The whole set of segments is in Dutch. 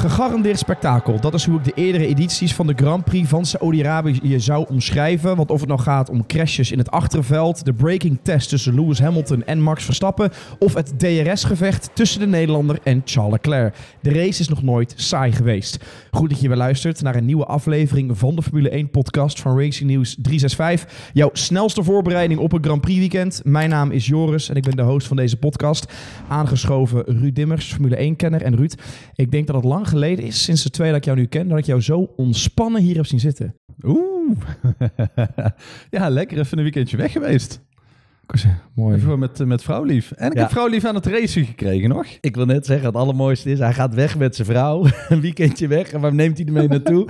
Gegarandeerd spektakel. Dat is hoe ik de eerdere edities van de Grand Prix van saudi arabië zou omschrijven. Want of het nou gaat om crashes in het achterveld, de breaking test tussen Lewis Hamilton en Max Verstappen, of het DRS-gevecht tussen de Nederlander en Charles Leclerc. De race is nog nooit saai geweest. Goed dat je weer luistert naar een nieuwe aflevering van de Formule 1 podcast van Racing News 365. Jouw snelste voorbereiding op een Grand Prix weekend. Mijn naam is Joris en ik ben de host van deze podcast. Aangeschoven Ruud Dimmers, Formule 1-kenner. En Ruud, ik denk dat het lang geleden is, sinds de twee dat ik jou nu ken, dat ik jou zo ontspannen hier heb zien zitten. Oeh. ja, lekker even een weekendje weg geweest. Mooi. Even met, eh, met vrouwlief. En ik heb vrouwlief aan het racen gekregen nog. Ik wil net zeggen, het allermooiste is, hij gaat weg met zijn vrouw. Een weekendje weg. En waar neemt hij ermee naartoe?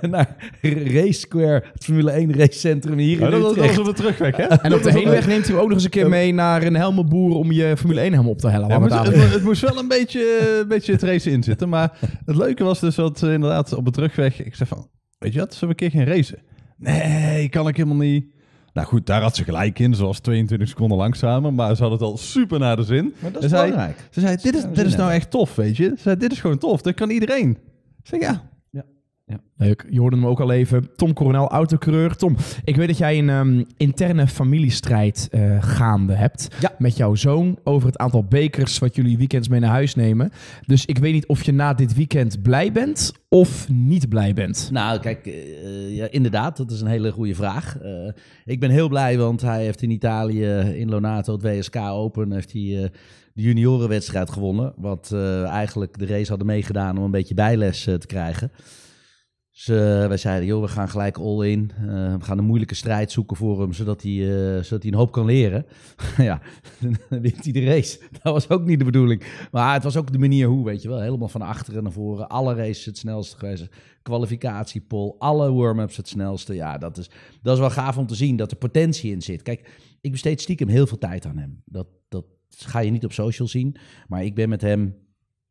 Naar Race Square, het Formule 1 racecentrum hier in oh, dat, Dat op de terugweg, hè? En op de heenweg neemt hij ook nog eens een keer mee naar een helmenboer om je Formule 1 helm op te hellen. het, moest wel een beetje, eh, een beetje het race in zitten. Maar het leuke was dus dat eh, inderdaad op de terugweg, ik zei van, weet je wat, ze we een keer geen racen? Nee, kan ik helemaal niet. Nou goed, daar had ze gelijk in. Ze was 22 seconden langzamer, maar ze had het al super naar de zin. Maar dat is belangrijk. Zei, ze zei, dit is, dit is nou, nou echt tof, weet je. Ze zei, dit is gewoon tof, dat kan iedereen. Ik zei, ja, Leuk. Je hoorde hem ook al even. Tom Coronel, autocoureur. Tom, ik weet dat jij een um, interne familiestrijd eh, gaande hebt. Met jouw zoon over het aantal bekers wat jullie weekends mee naar huis nemen. Dus ik weet niet of je na dit weekend blij bent of niet blij bent. Nou, kijk, eh, ja, inderdaad, dat is een hele goede vraag. Eh, ik ben heel blij, want hij heeft in Italië in Lonato het WSK Open. Heeft hij de juniorenwedstrijd gewonnen. Wat eigenlijk de race hadden meegedaan om een beetje bijles te krijgen. Dus wij zeiden, joh, we gaan gelijk all in. Eh, we gaan een moeilijke strijd zoeken voor hem, zodat hij, eh, zodat hij een hoop kan leren. ja, dan wint hij de race. Dat was ook niet de bedoeling. Maar het was ook de manier hoe, weet je wel. Helemaal van achteren naar voren. Alle races het snelste geweest. Kwalificatiepol, alle warm-ups het snelste. Ja, dat is, dat is wel gaaf om te zien dat er potentie in zit. Kijk, ik besteed stiekem heel veel tijd aan hem. Dat, dat ga je niet op social zien. Maar ik ben met hem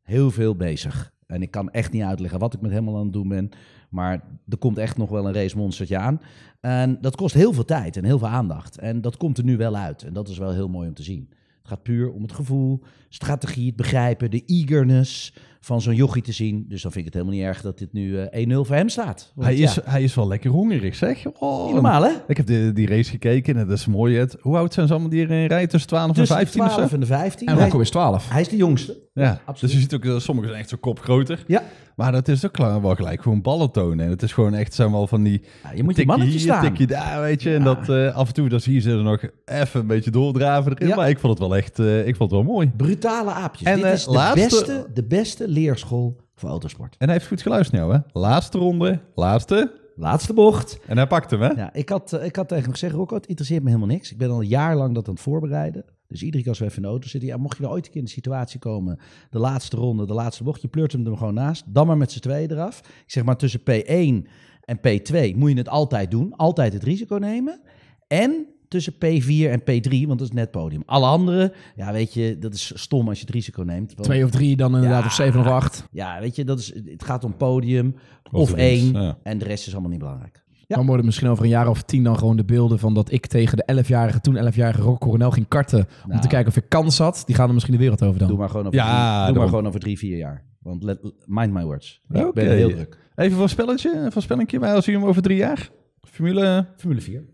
heel veel bezig. En ik kan echt niet uitleggen wat ik met hem al aan het doen ben. Maar er komt echt nog wel een race monstertje aan. En dat kost heel veel tijd en heel veel aandacht. En dat komt er nu wel uit. En dat is wel heel mooi om te zien. Het gaat puur om het gevoel, strategie, het begrijpen, de eagerness van zo'n jochie te zien. Dus dan vind ik het helemaal niet erg dat dit nu 1-0 eh, voor hem staat. hij, is, hij is wel lekker hongerig, zeg. Oh, normaal, hè? Ik heb de, die race gekeken en dat is mooi. hoe oud zijn ze allemaal die erin rijden? Tussen 12 en 15 12 en de 15. En Rocco is 12. Hij is de jongste. Ja, Absoluut. dus je ziet ook, sommigen zijn echt zo'n kop groter. Ja. Maar dat is ook wel gelijk gewoon ballen tonen. En het is gewoon echt, zijn wel van die... je moet die mannetjes staan. Tikkie daar, weet je. En dat eh, af en toe, dat zie je er nog even een beetje doordraven erin. Maar ik vond het wel echt, eh, ik vond het wel mooi. Brutale aapjes. En Dit is de laatste... beste, de beste leerschool voor autosport. En hij heeft goed geluisterd nou, hè? Laatste ronde, laatste... Laatste bocht. En hij pakt hem, hè? Ja, ik had, eh, ik had tegen hem gezegd, Rocco, het interesseert me helemaal niks. Ik ben al een jaar lang dat aan het voorbereiden. Dus iedere keer als we even in de auto zitten, ja, mocht je nou ooit een keer in de situatie komen, de laatste ronde, de laatste bocht, je pleurt hem er gewoon naast, dan maar met z'n tweeën eraf. Ik zeg maar tussen P1 en P2 moet je het altijd doen, altijd het risico nemen. En tussen P4 en P3, want dat is net podium. Alle anderen, ja, weet je, dat is stom als je het risico neemt. Want, Twee of drie, dan inderdaad, of zeven of acht. Ja, weet je, dat is, het gaat om podium of, één. En de rest is allemaal niet belangrijk. Ja. Dan worden misschien over een jaar of tien dan gewoon de beelden van dat ik tegen de 11-jarige, toen 11-jarige Rock Coronel ging karten. Om nou. te kijken of ik kans had. Die gaan er misschien de wereld over dan. Doe maar gewoon over, drie, doe maar gewoon over vier jaar. Want let, mind my words. ik ben heel druk. Even van spelletje, van spelletje. Maar als je hem over drie jaar. Formule... Formule 4.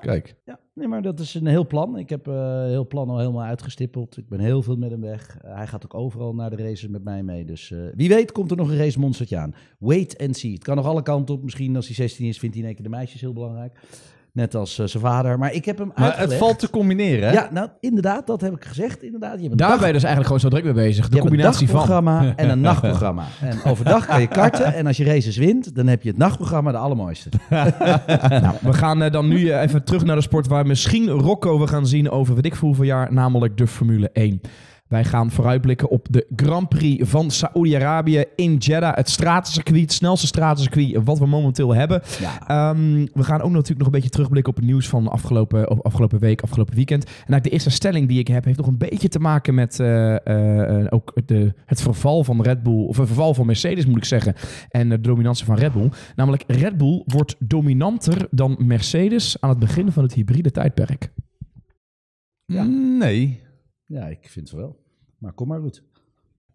Kijk. Ja, nee, maar dat is een heel plan. Ik heb een eh, heel plan al helemaal uitgestippeld. Ik ben heel veel met hem weg. Eh, hij gaat ook overal naar de races met mij mee. Dus eh, wie weet komt er nog een race monstertje aan. Wait and see. Het kan nog alle kanten op. Misschien als hij 16 is vindt hij in één keer de meisjes heel belangrijk. Net als eh, zijn vader. Maar ik heb hem maar uitgelegd. het valt te combineren, hè? Ja, nou, inderdaad, dat heb ik gezegd. Inderdaad, je bent Daar dus eigenlijk gewoon zo druk mee bezig. De combinatie van een dagprogramma en een nachtprogramma. En overdag kan je karten. En als je races wint, dan heb je het nachtprogramma de allermooiste. nou, we gaan eh, dan nu eh, even terug naar de sport waar misschien Rocco we gaan zien over wat ik voel hoeveel jaar. Namelijk de Formule 1. Wij gaan vooruitblikken op de Grand Prix van Saoedi-Arabië in Jeddah. Het stratencircuit, het snelste stratencircuit wat we momenteel hebben. Ehm, we gaan ook natuurlijk nog een beetje terugblikken op het nieuws van afgelopen, afgelopen week, afgelopen weekend. En de eerste stelling die ik heb, heeft nog een beetje te maken met eh, eh, eh, ook de, het verval van Red Bull. Of het verval van Mercedes moet ik zeggen. En de dominantie van Red Bull. Namelijk Red Bull wordt dominanter dan Mercedes aan het begin van het hybride tijdperk. Nee. Ja, ik vind het wel. Maar kom maar, goed.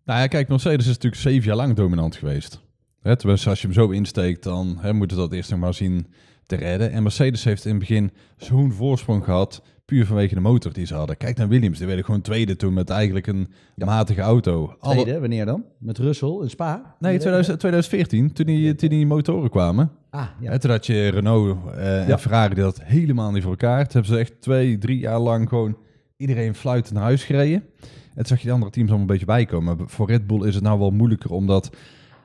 Nou ja, kijk, Mercedes is natuurlijk zeven jaar lang dominant geweest. Hè, tenminste, als je hem zo insteekt, dan hè, moeten we dat eerst nog maar zien te redden. En Mercedes heeft in het begin zo'n voorsprong gehad, puur vanwege de motor die ze hadden. Kijk naar Williams, die werden gewoon tweede toen met eigenlijk een matige auto. Tweede, wanneer dan? Met Russell en Spa? Nee, 2014, toen die, die motoren kwamen. Ah, ja. Hè, toen had je Renault eh, ja. en Ferrari, dat helemaal niet voor elkaar. Toen hebben ze echt twee, drie jaar lang gewoon iedereen fluit naar huis gereden. Het zag je de andere teams allemaal een beetje bijkomen. Maar voor Red Bull is het nou wel moeilijker, omdat...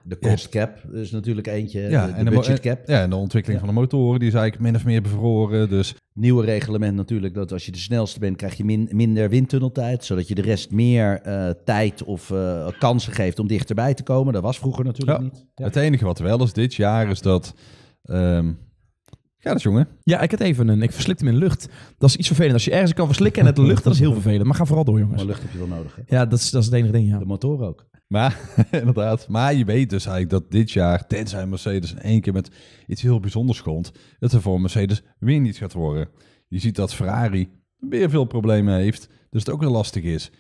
De cost cap is natuurlijk eentje, ja, de, en de budget cap. Ja, en de ontwikkeling van de motoren, die is eigenlijk min of meer bevroren. Dus. Nieuwe reglement natuurlijk, dat als je de snelste bent, krijg je min, minder windtunneltijd. Zodat je de rest meer eh, tijd of eh, kansen geeft om dichterbij te komen. Dat was vroeger natuurlijk niet. Ja. Het enige wat wel is dit jaar, is dat... Ehm, ja, dat jongen? Ja, ik had even een. Ik verslikte hem in lucht. Dat is iets vervelend. Als je ergens kan verslikken en het lucht, dat is heel vervelend. Maar ga vooral door, jongens. Maar lucht heb je wel nodig. Hè? Ja, dat is, dat is het enige ding. Ja. De motor ook. Maar inderdaad. Maar je weet dus eigenlijk dat dit jaar, tenzij Mercedes in één keer met iets heel bijzonders komt, dat er voor Mercedes weer niet gaat worden. Je ziet dat Ferrari weer veel problemen heeft. Dus het ook weer lastig is.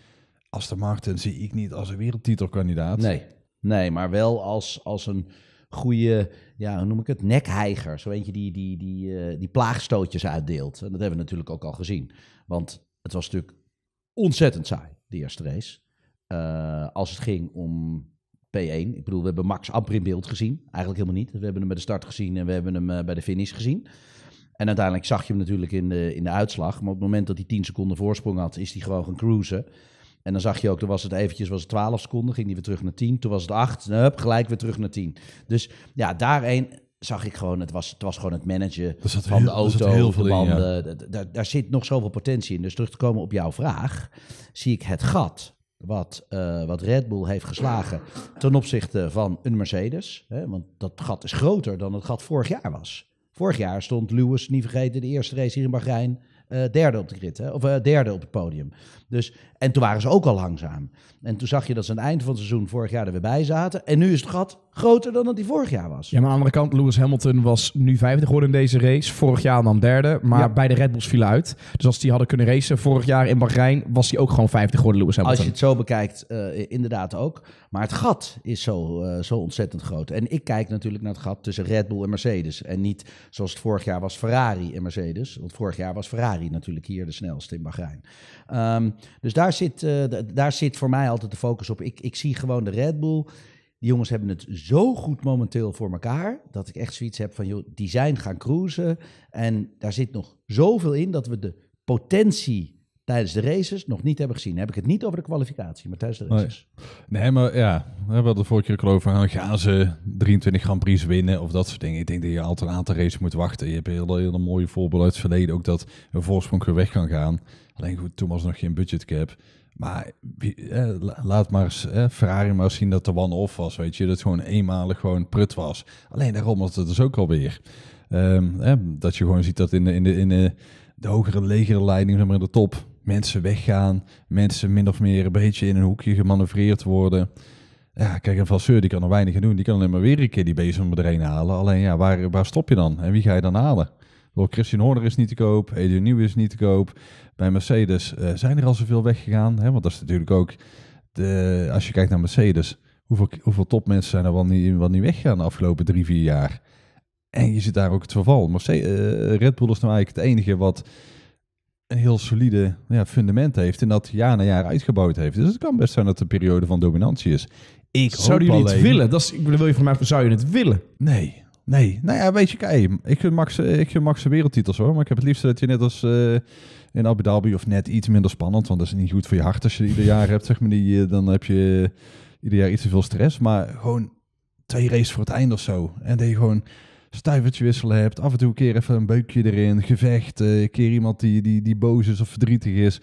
Als de Martin zie ik niet als een wereldtitelkandidaat. Nee, nee maar wel als, als een goede ja, hoe noem ik het? Nekheiger. Zo eentje die, die, die, eh, die plaagstootjes uitdeelt. En dat hebben we natuurlijk ook al gezien. Want het was natuurlijk ontzettend saai, de eerste race. Eh, als het ging om P1. Ik bedoel, we hebben Max amper in beeld gezien. Eigenlijk helemaal niet. We hebben hem bij de start gezien en we hebben hem eh, bij de finish gezien. En uiteindelijk zag je hem natuurlijk in de, in de uitslag. Maar op het moment dat hij 10 seconden voorsprong had, is hij gewoon gaan cruisen. En dan zag je ook, toen was het eventjes was het 12 seconden, ging die weer terug naar 10. Toen was het 8, hup, gelijk weer terug naar 10. Dus ja, daarin zag ik gewoon, het was, het was gewoon het managen van de auto, heel veel de banden. daar, daar zit nog zoveel potentie in. Dus terug te komen op jouw vraag, zie ik het gat wat, eh, wat Red Bull heeft geslagen ten opzichte van een Mercedes. Hè? Want dat gat is groter dan het gat vorig jaar was. Vorig jaar stond Lewis, niet vergeten, de eerste race hier in Bahrein. Eh, derde op de grid, hè? of uh, derde op het podium. Dus en toen waren ze ook al langzaam. En toen zag je dat ze aan het eind van het seizoen vorig jaar er weer bij zaten. En nu is het gat groter dan dat die vorig jaar was. Ja, maar aan de andere kant, Lewis Hamilton was nu vijfde geworden in deze race. Vorig jaar dan derde, maar bij de Red Bulls viel uit. Dus als die hadden kunnen racen vorig jaar in Bahrein, was hij ook gewoon vijfde geworden, Lewis Hamilton. Als je het zo bekijkt, eh, inderdaad ook. Maar het gat is zo, eh, zo ontzettend groot. En ik kijk natuurlijk naar het gat tussen Red Bull en Mercedes. En niet zoals het vorig jaar was Ferrari en Mercedes. Want vorig jaar was Ferrari natuurlijk hier de snelste in Bahrein. Ehm, dus daar daar zit, eh, daar zit voor mij altijd de focus op. Ik, ik zie gewoon de Red Bull. Die jongens hebben het zo goed momenteel voor elkaar. Dat ik echt zoiets heb van, joh, die zijn gaan cruisen. En daar zit nog zoveel in dat we de potentie tijdens de races nog niet hebben gezien. heb ik het niet over de kwalificatie, maar tijdens de races. Nee, maar ja, we hebben de vorige keer over gaan, gaan ze 23 Grand Prix winnen of dat soort dingen. Ik denk dat je altijd een aantal races moet wachten. Je hebt hele, hele mooie voorbeelden uit het verleden ook dat een voorsprong weer weg kan gaan. Alleen goed, toen was nog geen budgetcap. Maar laat maar eens, eh, Ferrari maar zien dat de one-off was, weet je. Dat gewoon eenmalig gewoon prut was. Alleen daarom was het dus ook alweer. Um, ehm, dat je gewoon ziet dat in de, in de, in de, de hogere legerleiding, zeg maar in de top, mensen weggaan, mensen min of meer een beetje in een hoekje gemanoeuvreerd worden. Ja, kijk, een valseur die kan er weinig aan doen. Die kan alleen maar weer een keer die bezem erin halen. Alleen ja, waar, waar stop je dan? En wie ga je dan halen? Door Christian Horner is niet te koop, Eddie Nieuw is niet te koop. Bij Mercedes eh, zijn er al zoveel weggegaan. Hè? Want dat is natuurlijk ook, de, als je kijkt naar Mercedes, hoeveel, hoeveel topmensen zijn er wel niet, wel niet weggegaan de afgelopen drie, vier jaar? En je ziet daar ook het verval. Mercedes, eh, Red Bull is nou eigenlijk het enige wat een heel solide ja, fundament heeft en dat jaar na jaar uitgebouwd heeft. Dus het kan best zijn dat de periode van dominantie is. Ik zou jullie alleen... het willen? Dat is, ik wil je van zou je het willen? Nee. Nee, nou ja, weet je, kijk, ik vind Max, ik Max wereldtitels hoor, maar ik heb het liefst dat je net als eh, in Abu Dhabi of net iets minder spannend, want dat is niet goed voor je hart als je ieder jaar hebt, zeg maar, die, eh, dan heb je ieder jaar iets te veel stress, maar gewoon twee races voor het einde of zo. En dat je gewoon stuivertje wisselen hebt. Af en toe een keer even een beukje erin. Gevecht. een keer iemand die, die, die boos is of verdrietig is.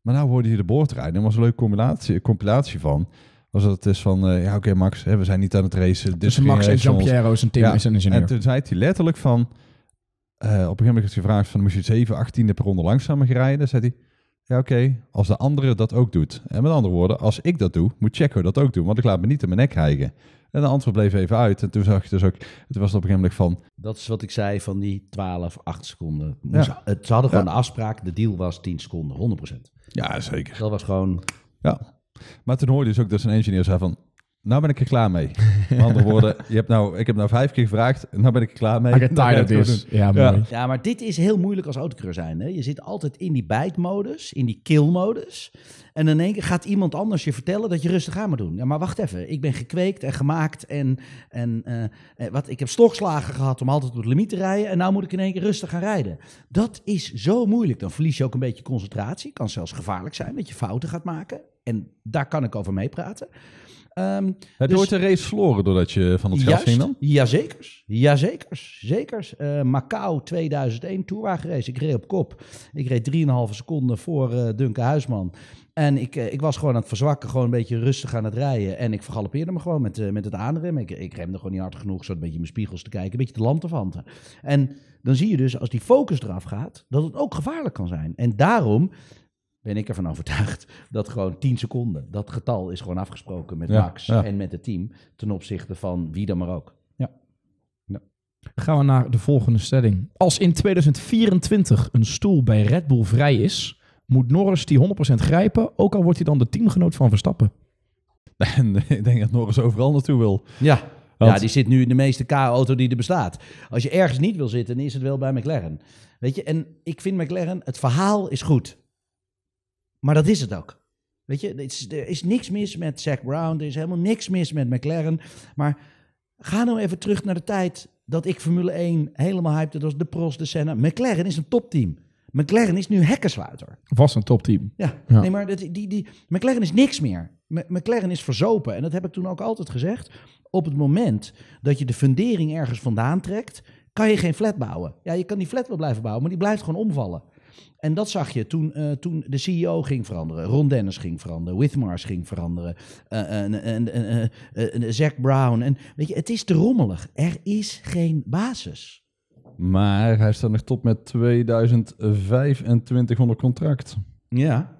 Maar nou hoorde je de boordrijden. Dat was een leuke compilatie, compilatie van. Was dat het is van, eh, ja oké Max, hè, we zijn niet aan het racen. Dus Max en Jean-Pierre is een team, is een ingenieur. En toen zei hij letterlijk van... Eh, op een gegeven moment is gevraagd van, moest je 7 achttiende per ronde langzamer rijden? Dan zei hij, ja oké, als de andere dat ook doet. En met andere woorden, als ik dat doe, moet Checo dat ook doen. Want ik laat me niet in mijn nek hijgen. En de antwoord bleef even uit. En toen zag je dus ook, het was op een gegeven moment van... Dat is wat ik zei van die 12, 8 seconden. ja. het, ze hadden gewoon de afspraak, de deal was 10 seconden, 100%. Ja, zeker. Dat was gewoon... Ja. Maar toen hoorde je dus ook dat zijn engineer zei van, nou ben ik er klaar mee. Met andere woorden, je hebt nou, ik heb nou vijf keer gevraagd, nou ben ik er klaar mee. Nou ik heb is. Dus. Ja, ja. maar dit is heel moeilijk als autocureur zijn. Hè? Je zit altijd in die bijtmodus, in die killmodus. En in één keer gaat iemand anders je vertellen dat je rustig aan moet doen. Ja, maar wacht even, ik ben gekweekt en gemaakt en, en eh, eh, wat, ik heb stokslagen gehad om altijd op de limiet te rijden. En nou moet ik in één keer rustig gaan rijden. Dat is zo moeilijk. Dan verlies je ook een beetje concentratie. Kan zelfs gevaarlijk zijn dat je fouten gaat maken. En daar kan ik over meepraten. Um, ehm, het dus, wordt de race verloren doordat je van het geld ging dan? Jazeker, jazeker, zekers. Uh, Macau 2001 toerwagenrace. Ik reed op kop. Ik reed 3,5 seconden voor eh, Duncan Huisman. En ik, eh, ik was gewoon aan het verzwakken, gewoon een beetje rustig aan het rijden. En ik vergalopeerde me gewoon met, met het aanremmen. Ik, ik remde gewoon niet hard genoeg, zo een beetje mijn spiegels te kijken, een beetje de land te En dan zie je dus, als die focus eraf gaat, dat het ook gevaarlijk kan zijn. En daarom ben ik ervan overtuigd dat gewoon 10 seconden, dat getal is gewoon afgesproken met Max en met het team ten opzichte van wie dan maar ook. Ja. Gaan we naar de volgende stelling. Als in 2024 een stoel bij Red Bull vrij is, moet Norris die 100% grijpen, ook al wordt hij dan de teamgenoot van Verstappen. En ik denk dat Norris overal naartoe wil. Ja. Ja, die zit nu in de meeste K-auto die er bestaat. Als je ergens niet wil zitten, dan is het wel bij McLaren. Weet je, en ik vind McLaren, het verhaal is goed. Maar dat is het ook. Weet je, er is niks mis met Zack Brown, er is helemaal niks mis met McLaren. Maar ga nou even terug naar de tijd dat ik Formule 1 helemaal hyped, Dat was de Prost, de Senna. McLaren is een topteam. McLaren is nu hekkensluiter. Was een topteam. Ja. nee, maar dat, die, die, McLaren is niks meer. McLaren is verzopen. En dat heb ik toen ook altijd gezegd. Op het moment dat je de fundering ergens vandaan trekt, kan je geen flat bouwen. Ja, je kan die flat wel blijven bouwen, maar die blijft gewoon omvallen. En dat zag je toen, eh, toen de CEO ging veranderen, Ron Dennis ging veranderen, Withmars ging veranderen, eh, eh, en Zack Brown. En, weet je, het is te rommelig. Er is geen basis. Maar hij staat nog tot met 2025 onder contract. Ja.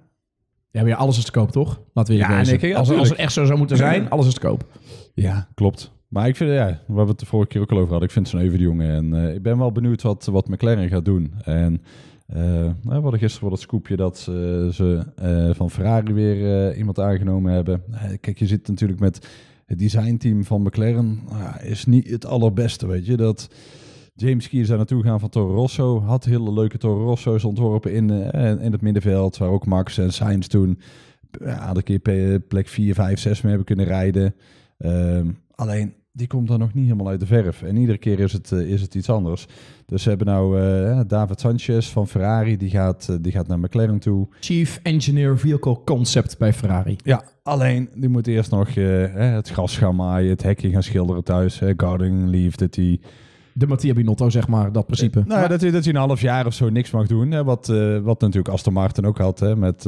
Ja, maar alles is te koop, toch? Laten we ja, nee, als, als, het echt zo zou moeten zijn, alles is te koop. Ja, klopt. Maar ik vind, ja, waar we het de vorige keer ook al over hadden, ik vind zo'n even jongen. En ik ben wel benieuwd wat, wat McLaren gaat doen. En eh, nou, we hadden gisteren voor het scoopje dat eh, ze eh, van Ferrari weer iemand aangenomen hebben. kijk, je zit natuurlijk met het designteam van McLaren. is niet het allerbeste, weet je. Dat... James Key is daar naartoe gaan van Toro Rosso. Had hele leuke Toro Rosso's ontworpen in, in het middenveld. Waar ook Max en Sainz toen ja, een keer plek 4, 5, 6 mee hebben kunnen rijden. Ehm, alleen die komt dan nog niet helemaal uit de verf. En iedere keer is het, eh, is het iets anders. Dus we hebben nou eh, David Sanchez van Ferrari, die gaat, eh, die gaat naar McLaren toe. Chief Engineer Vehicle Concept bij Ferrari. Ja, alleen die moet eerst nog het gras gaan maaien, het hekje gaan schilderen thuis. gardening leave, dat die... De Mattia Binotto, zeg maar, dat principe. nou, dat, hij, dat hij een half jaar of zo niks mag doen. Hè, wat, wat natuurlijk Aston Martin ook had hè, met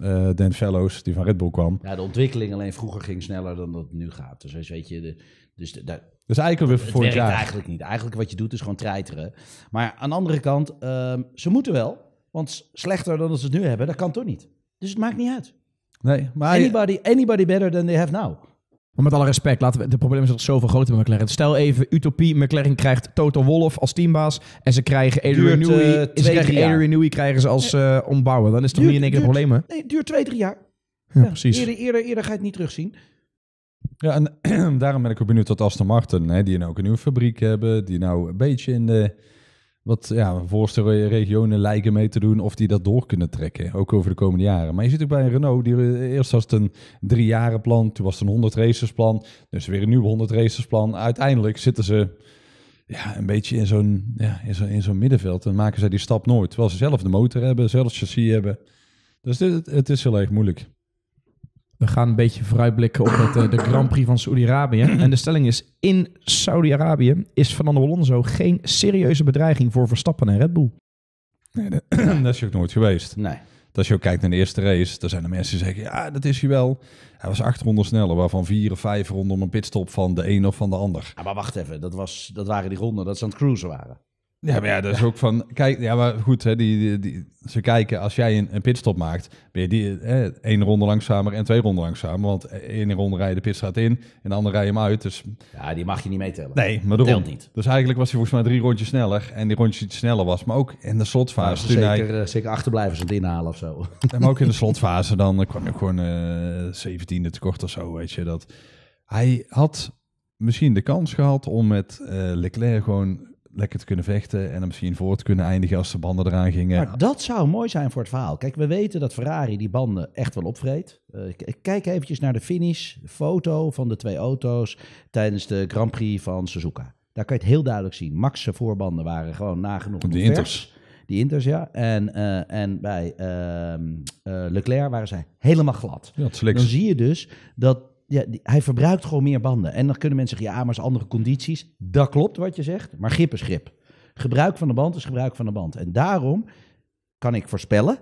uh, Dan Fellows, die van Red Bull kwam. Ja, de ontwikkeling alleen vroeger ging sneller dan dat het nu gaat. Dus weet je, dus daar, dus eigenlijk weer eigenlijk niet. Eigenlijk wat je doet is gewoon treiteren. Maar aan de andere kant, ehm, ze moeten wel. Want slechter dan ze het nu hebben, dat kan toch niet. Dus het maakt niet uit. Nee, maar... Anybody, anybody better than they have now. Maar met alle respect, laten we, de probleem is nog zoveel groter bij McLaren. Dus stel even, utopie, McLaren krijgt Toto Wolff als teambaas en ze krijgen Adrian Newey. Uh, ze krijgen Adrian Newey krijgen ze als uh, eh, ombouwen. Dan is het toch niet in één keer een probleem, hè? Nee, duurt twee, drie jaar. Ja, precies. Eerder, eerder, eerder ga je het niet terugzien. Ja, en daarom ben ik ook benieuwd tot Aston Martin, hè, die nou ook een nieuwe fabriek hebben, die nou een beetje in de wat ja, voorste regionen lijken mee te doen of die dat door kunnen trekken, ook over de komende jaren. Maar je zit ook bij een Renault, die eh, eerst was het een drie jaren plan, toen was het een 100 racers plan, dus weer een nieuw 100 racers plan. Uiteindelijk zitten ze ja, een beetje in zo'n ja, in zo'n middenveld en maken zij die stap nooit, terwijl ze zelf de motor hebben, zelf chassis hebben. Dus het is heel erg moeilijk. We gaan een beetje vooruitblikken op het, eh, de Grand Prix van Saudi-Arabië. En de stelling is, in Saudi-Arabië is Fernando Alonso geen serieuze bedreiging voor Verstappen en Red Bull. Nee, dat, is je ook nooit geweest. Nee. Dat als je ook kijkt naar de eerste race, dan zijn er mensen die zeggen, ja, dat is hij wel. Hij was acht ronden sneller, waarvan vier of vijf ronden om een pitstop van de een of van de ander. Ja, maar wacht even, dat, was, dat waren die ronden dat ze aan het cruisen waren. Ja, maar ja, dat is ook van. Kijk, ja, maar goed, hè, die, die, ze kijken als jij een, een pitstop maakt, ben je die hè, één ronde langzamer en twee ronden langzamer. Want één ronde rij je de pitstraat in en de andere rij je hem uit. Dus... Ja, die mag je niet meetellen. Nee, maar dat Telt niet. Dus eigenlijk was hij volgens mij drie rondjes sneller en die rondjes iets sneller was. Maar ook in de slotfase. zeker, hij... zeker eh, ze het inhalen of zo. En maar ook in de slotfase dan eh, kwam je gewoon eh, zeventiende uh, tekort of zo, weet je. Dat hij had misschien de kans gehad om met Leclerc gewoon lekker te kunnen vechten en misschien voor te kunnen eindigen als de banden eraan gingen. Maar dat zou mooi zijn voor het verhaal. Kijk, we weten dat Ferrari die banden echt wel opvreet. Eh, kijk eventjes naar de finish, foto van de twee auto's tijdens de Grand Prix van Suzuka. Daar kan je het heel duidelijk zien. Max' voorbanden waren gewoon nagenoeg De inters. Die inters, ja. En, eh, en bij ehm, eh, Leclerc waren zij helemaal glad. Dan zie je dus dat ja, hij verbruikt gewoon meer banden. En dan kunnen mensen zeggen, ja, maar is andere condities. Dat klopt wat je zegt, maar grip is grip. Gebruik van de band is gebruik van de band. En daarom kan ik voorspellen,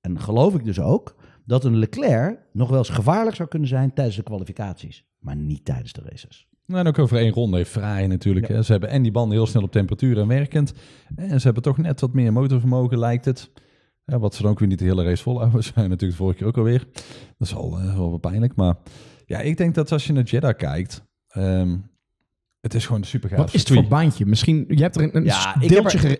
en geloof ik dus ook, dat een Leclerc nog wel eens gevaarlijk zou kunnen zijn tijdens de kwalificaties. Maar niet tijdens de races. Nou, en ook over één ronde heeft fraai natuurlijk. Ze hebben en die banden heel snel op temperatuur en werkend. En ze hebben toch net wat meer motorvermogen, lijkt het. wat ze dan ook weer niet de hele race volhouden. zijn natuurlijk de vorige keer ook alweer. Dat is al eh, wel pijnlijk, maar... Ja, ik denk dat als je naar Jeddah kijkt, ehm, het is gewoon super gaaf. Wat is het voor baantje? Misschien, je hebt er een,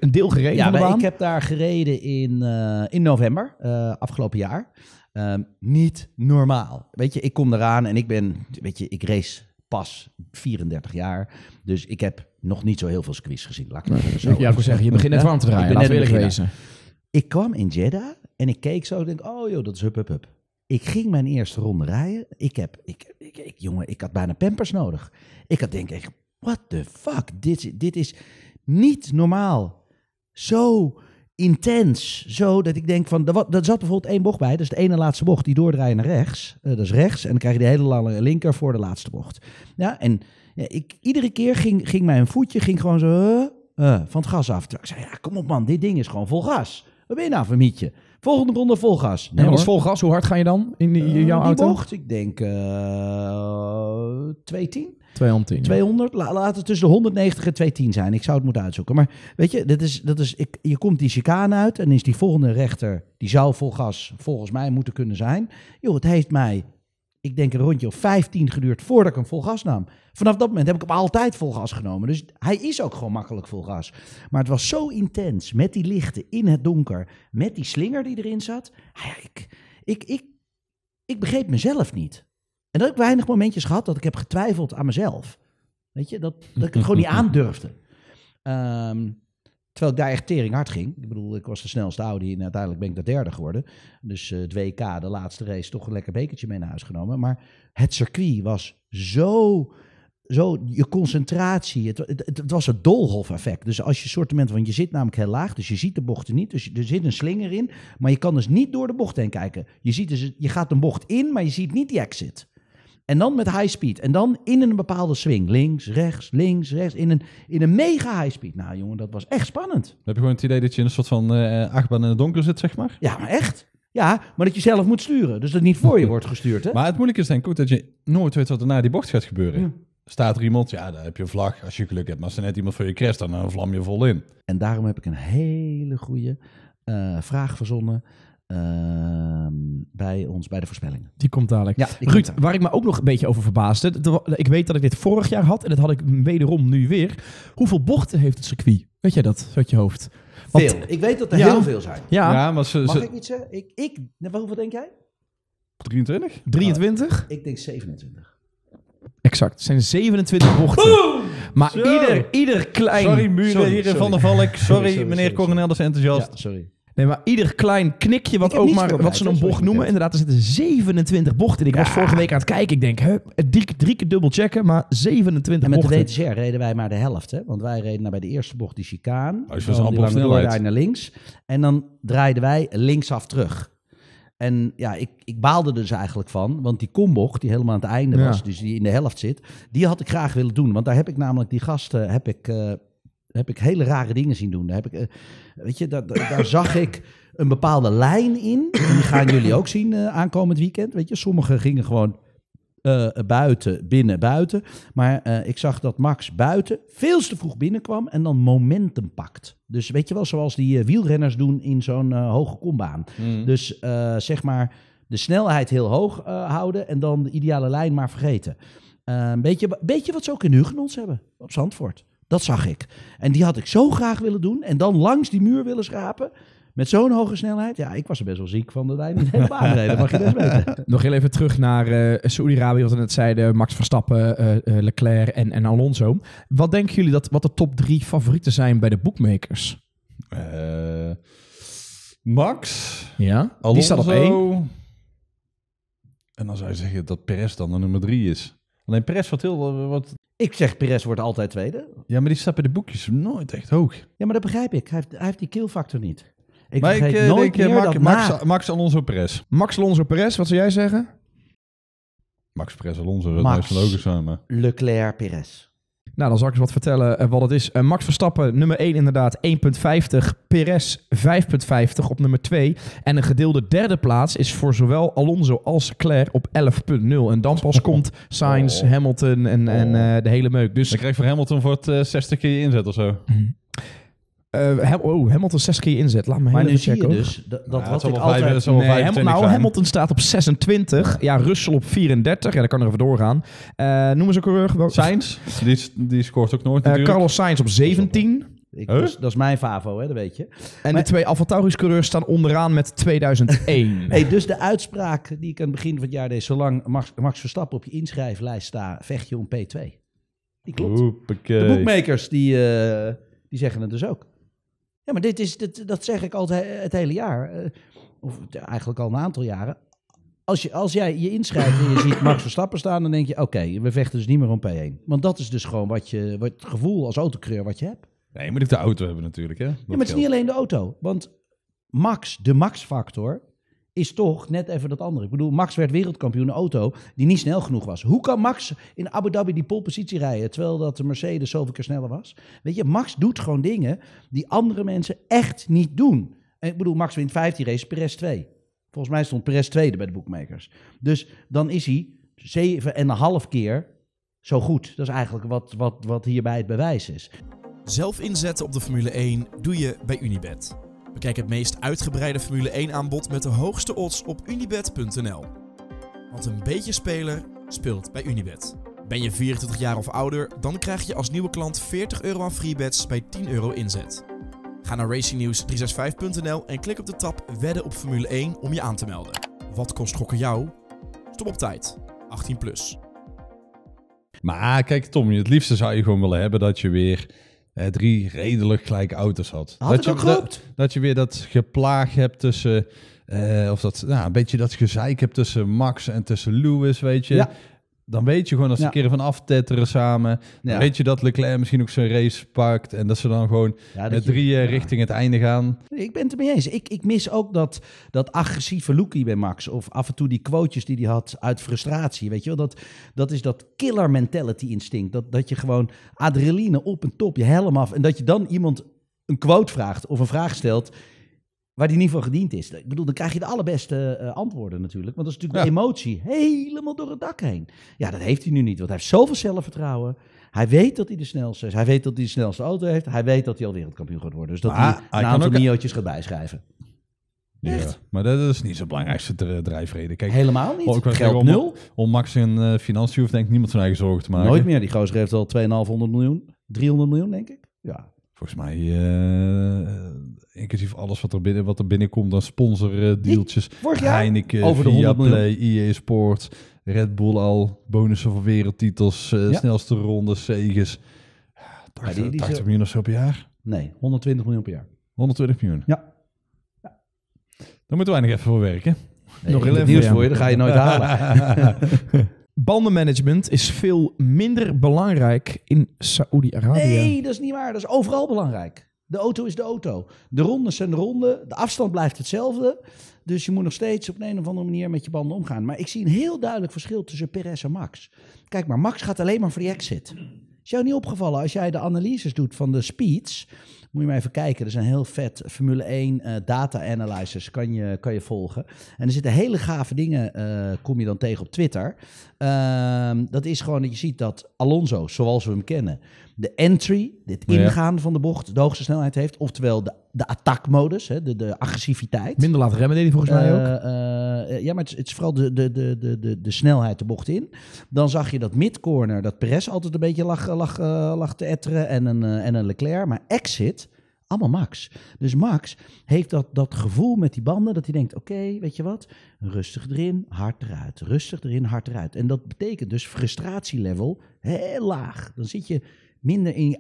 een deel gereden ja, ik heb daar gereden in, eh, in november, eh, afgelopen jaar. Ehm, niet normaal. Weet je, ik kom eraan en ik ben, weet je, ik race pas 34 jaar. Dus ik heb nog niet zo heel veel squeeze gezien. Laat ik maar zo. Ja, ik zeggen, je begint het warm te draaien. Ik ben net wezen. Ik kwam in Jeddah en ik keek zo en denk, oh joh, dat is hup, hup, hup. Ik ging mijn eerste ronde rijden. Ik heb, ik, ik, jongen, ik had bijna pampers nodig. Ik had denk ik, what the fuck, dit, dit is niet normaal. Zo intens, zo dat ik denk van, er, dat zat bijvoorbeeld één bocht bij. Dat is de ene laatste bocht, die doordraaien naar rechts. Uh, dat is rechts. En dan krijg je de hele lange linker voor de laatste bocht. Ja, en ja, ik, iedere keer ging, ging mijn voetje ging gewoon zo eh, van het gas af. ik zei, ja, kom op man, dit ding is gewoon vol gas. We winnen je nou mietje? Volgende ronde vol gas. is en vol gas, hoe hard ga je dan in die, eh, jouw auto? bocht? Ik denk 210. 210. 200, ja. laat het tussen de 190 en 210 zijn. Ik zou het moeten uitzoeken. Maar weet je, dat is, dat is, ik, je komt die chicane uit en is die volgende rechter, die zou vol gas volgens mij moeten kunnen zijn. Joh, het heeft mij ik denk een rondje of 15 geduurd voordat ik hem vol gas nam. Vanaf dat moment heb ik hem altijd vol gas genomen. Dus hij is ook gewoon makkelijk vol gas. Maar het was zo intens met die lichten in het donker, met die slinger die erin zat. Ah ik, ik, ik, ik begreep mezelf niet. En dat heb ik weinig momentjes gehad dat ik heb getwijfeld aan mezelf. Weet je, dat, dat ik het gewoon niet aandurfde. Um, Terwijl ik daar echt tering hard ging. Ik bedoel, ik was de snelste Audi en uiteindelijk ben ik de derde geworden. Dus uh, het WK, de laatste race, toch een lekker bekertje mee naar huis genomen. Maar het circuit was zo, zo je concentratie. Het, het, was het doolhofeffect. effect Dus als je sortiment, want je zit namelijk heel laag, dus je ziet de bochten niet. Dus er zit een slinger in, maar je kan dus niet door de bocht heen kijken. Je, ziet dus, je gaat een bocht in, maar je ziet niet die exit. En dan met high speed. En dan in een bepaalde swing. Links, rechts, links, rechts. In een, in een mega high speed. Nou jongen, dat was echt spannend. heb je gewoon het idee dat je in een soort van uh, achtbaan in het donker zit, zeg maar? Ja, maar echt. Ja, maar dat je zelf moet sturen. Dus dat niet voor je wordt gestuurd. Hè? Maar het moeilijke is denk ik ook dat je nooit weet wat er na die bocht gaat gebeuren. Staat er iemand, ja, dan heb je een vlag als je geluk hebt. Maar als er net iemand voor je crest, dan vlam je vol in. En daarom heb ik een hele goede eh, vraag verzonnen. Ehm, bij ons, bij de voorspellingen. Die komt dadelijk. Ruud, waar ik me ook nog een beetje over verbaasde. Ik weet dat ik dit vorig jaar had en dat had ik wederom nu weer. Hoeveel bochten heeft het circuit? Weet jij dat uit je hoofd? veel. Ik weet dat er heel veel zijn. Ja, ja maar Mag ik iets zeggen? Ik, ik, hoeveel denk jij? 23? 23? Ah, ik denk 27. Exact. Er zijn 27 bochten. Maar ieder, ieder klein... Sorry, muren, Van der Valk. Sorry, meneer Coronel, dat is enthousiast. sorry. Nee, maar ieder klein knikje, wat, ook maar, wat ze een bocht noemen. Inderdaad, er zitten 27 bochten Ik was vorige week aan het kijken. Ik denk, hè, drie, drie keer dubbel checken, maar 27 en met de DTCR reden wij maar de helft. Hè? Want wij reden naar bij de eerste bocht die chicaan. Als je dan naar links. En dan draaiden wij linksaf terug. En ja, ik, ik baalde er dus eigenlijk van. Want die kombocht, die helemaal aan het einde was, dus die in de helft zit, die had ik graag willen doen. Want daar heb ik namelijk die gasten, heb ik eh, heb ik hele rare dingen zien doen. Daar heb ik, eh, weet je, daar, daar zag ik een bepaalde lijn in. die gaan jullie ook zien eh, aankomend weekend. Weet je, sommigen gingen gewoon eh, buiten, binnen, buiten. Maar ik zag dat Max buiten veel te vroeg binnenkwam en dan momentum pakt. Dus weet je wel, zoals die wielrenners doen in zo'n hoge kombaan. Hmm. Dus zeg maar de snelheid heel hoog houden en dan de ideale lijn maar vergeten. een beetje, beetje wat ze ook in ons hebben op Zandvoort. Dat zag ik. En die had ik zo graag willen doen. En dan langs die muur willen schrapen. Met zo'n hoge snelheid. Ja, ik was er best wel ziek van dat hij niet helemaal Mag je best weten. Nog heel even terug naar uh, eh, arabië Wat we net zeiden. Max Verstappen, eh, eh, Leclerc en, en Alonso. Wat denken jullie dat wat de top drie favorieten zijn bij de bookmakers? Max. Ja, Alonso, die staat op één. En dan zou je zeggen dat Perez dan de nummer drie is. Alleen Perez wat heel wat ik zeg, Pires wordt altijd tweede. Ja, maar die staat bij de boekjes nooit echt hoog. Ja, maar dat begrijp ik. Hij heeft, hij heeft die killfactor niet. Ik maar ik, eh, nooit denk, eh, Max, Max, Max, Alonso Perez. Max Alonso Perez, wat zou jij zeggen? Max Perez Alonso, dat is logisch Leclerc Perez. Nou, dan zal ik eens wat vertellen eh, wat het is. Eh, Max Verstappen, nummer 1 inderdaad, 1.50. Perez, 5.50 op nummer 2. En een gedeelde derde plaats is voor zowel Alonso als Claire op 11.0. En dan pas komt Sainz, oh. Hamilton en, en uh, de hele meuk. Dus... Ik kreeg voor Hamilton voor het uh, 60 keer je inzet of zo. Mm. Uh, oh, Hamilton zes keer inzet. Laat me maar even checken. dus dat, dat nou, wat ik altijd... nee, Hamilton, staat op 26. Ja, Russell op 34. Ja, dat kan er even doorgaan. Uh, noem eens ook weer... Wel... Sainz. Die, die scoort ook nooit eh, Carlos Sainz op 17. dat is mijn favo, hè, dat weet je. En de twee AlphaTauris coureurs staan onderaan met 2001. hey, dus de uitspraak die ik aan het begin van het jaar deed... zolang Max, Max Verstappen op je inschrijflijst staat, vecht je om P2. Die klopt. De boekmakers die, die zeggen het dus ook. Ja, maar dit is, dit, dat zeg ik altijd eh, het hele jaar. Eh, of eigenlijk al een aantal jaren. Als, je, als jij je inschrijft en je ziet Max Verstappen staan, dan denk je: oké, we vechten dus niet meer om P1. Want dat is dus gewoon wat je, wat het gevoel als autocreur wat je hebt. Nee, je moet ik de auto hebben natuurlijk. Hè? ja, maar het is niet alleen de auto. Want Max, de Max-factor, is toch net even dat andere. Ik bedoel, Max werd wereldkampioen in auto die niet snel genoeg was. Hoe kan Max in Abu Dhabi die polepositie rijden, terwijl dat de Mercedes zoveel keer sneller was? Weet je, Max doet gewoon dingen die andere mensen echt niet doen. En ik bedoel, Max wint 15 races, s 2. Volgens mij stond S2 er bij de boekmakers. Dus dan is hij een half keer zo goed. Dat is eigenlijk wat, wat, wat hierbij het bewijs is. Zelf inzetten op de Formule 1 doe je bij Unibet. Bekijk het meest uitgebreide Formule 1 aanbod met de hoogste odds op unibet.nl. Want een beetje speler speelt bij Unibet. Ben je 24 jaar of ouder, dan krijg je als nieuwe klant 40 euro aan freebets bij 10 euro inzet. Ga naar racingnews365.nl en klik op de tab Wedden op Formule 1 om je aan te melden. Wat kost gokken jou? Stop op tijd. 18 Maar kijk Tom, het liefste zou je gewoon willen hebben dat je weer eh, drie redelijk gelijke auto's had. Had dat je, ook Dat, dat je weer dat geplaag hebt tussen... Eh, of dat, nou, een beetje dat gezeik hebt tussen Max en tussen Lewis, weet je dan weet je gewoon als ze een keer van aftetteren samen. Dan weet je dat Leclerc misschien ook zijn race pakt. En dat ze dan gewoon met drie richting het einde gaan. Ik ben het ermee eens. Ik, ik mis ook dat, dat agressieve lookie bij Max. Of af en toe die quotejes die hij had uit frustratie. Weet je wel? Dat, dat is dat killer mentality instinct. Dat, dat je gewoon adrenaline op een top, je helm af. En dat je dan iemand een quote vraagt of een vraag stelt waar die niet voor gediend is. Ik bedoel, dan krijg je de allerbeste eh, antwoorden natuurlijk. Want dat is natuurlijk ja. de emotie helemaal door het dak heen. Ja, dat heeft hij nu niet, want hij heeft zoveel zelfvertrouwen. Hij weet dat hij de snelste is. Hij weet dat hij de snelste auto heeft. Hij weet dat hij al wereldkampioen gaat worden. Dus dat hij een aantal miootjes gaat bijschrijven. Ja, maar dat is niet zo belangrijkste drijfreden. Kijk, Helemaal niet. Oh, Geld om, nul. Om Max zijn eh, financiën hoeft denk ik niemand zijn eigen zorgen te maken. Nooit meer. Die gozer heeft al 2,500 miljoen. 300 miljoen, denk ik. Ja, volgens mij, eh, inclusief alles wat er, binnen, wat er binnenkomt, dan sponsoren Uh, Heineken, over de Via Play, EA Sports, Red Bull al, bonussen voor wereldtitels, eh, snelste ronde, Ja, 80, die, die 80 zo... miljoen of per jaar? Nee, 120 miljoen per jaar. 120 miljoen? Ja. Dan moeten we nog even voor werken. nog een nieuws voor je, Dan ga je nooit halen. bandenmanagement is veel minder belangrijk in Saoedi-Arabië. Nee, dat is niet waar. Dat is overal belangrijk. De auto is de auto. De rondes zijn de ronden. De afstand blijft hetzelfde. Dus je moet nog steeds op een of andere manier met je banden omgaan. Maar ik zie een heel duidelijk verschil tussen Perez en Max. Kijk maar, Max gaat alleen maar voor die exit. Is jou niet opgevallen als jij de analyses doet van de speeds? Moet je maar even kijken. Er zijn heel vet Formule 1 eh, data analyzers. Kan je, kan je volgen. En er zitten hele gave dingen, eh, kom je dan tegen op Twitter. Ehm, dat is gewoon dat je ziet dat Alonso, zoals we hem kennen de entry, dit ingaan van de bocht, de hoogste snelheid heeft. Oftewel de, de modus, hè, de, de agressiviteit. Minder laat remmen deed hij volgens mij eh, ook. Eh, eh, ja, maar het, is vooral de, de, de, de, de, snelheid de bocht in. Dan zag je dat mid corner dat Perez altijd een beetje lag, lag, lag te etteren en een, en een Leclerc. Maar exit, allemaal Max. Dus Max heeft dat, dat gevoel met die banden dat hij denkt: oké, weet je wat? Rustig erin, hard eruit. Rustig erin, hard eruit. En dat betekent dus frustratielevel heel laag. Dan zit je minder in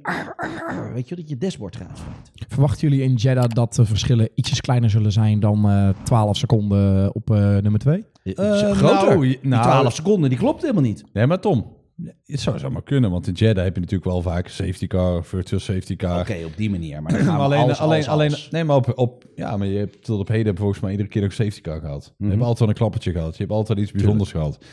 weet je, dat je dashboard gaat. Verwachten jullie in Jeddah dat de verschillen ietsjes kleiner zullen zijn dan uh, eh, 12 seconden op eh, nummer 2? Uh, eh, nou, groter. Nou, die 12 seconden, die klopt helemaal niet. Nee, maar Tom, het zou, zomaar maar kunnen, want in Jeddah heb je natuurlijk wel vaak safety car, virtual safety car. Oké, op die manier. Maar alleen, alleen, alleen, nee, maar op, op, ja, maar je hebt tot op heden volgens mij iedere keer ook safety car gehad. Mm Je hebt mhm. altijd een klappertje gehad. Je hebt altijd iets bijzonders gehad.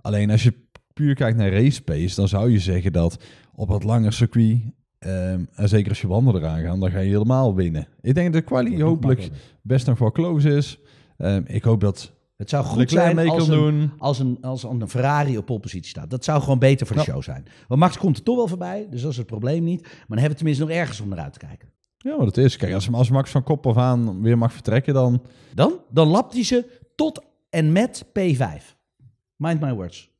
Alleen als je puur kijkt naar race pace, dan zou je zeggen dat op het langer circuit, ehm, en zeker als je wanden eraan gaat, dan ga je helemaal winnen. Ik denk dat de quali hopelijk best nog wel close is. Ehm, ik hoop dat het zou goed zijn als, een, doen. Als, een, als Ferrari op positie staat. Dat zou gewoon beter voor de show zijn. Want Max komt er toch wel voorbij, dus dat is het probleem niet. Maar dan hebben we tenminste nog ergens om naar uit te kijken. Ja, maar dat is. Kijk, als, Max van kop af aan weer mag vertrekken, dan... Dan? Dan lapt hij ze tot en met P5. Mind my words.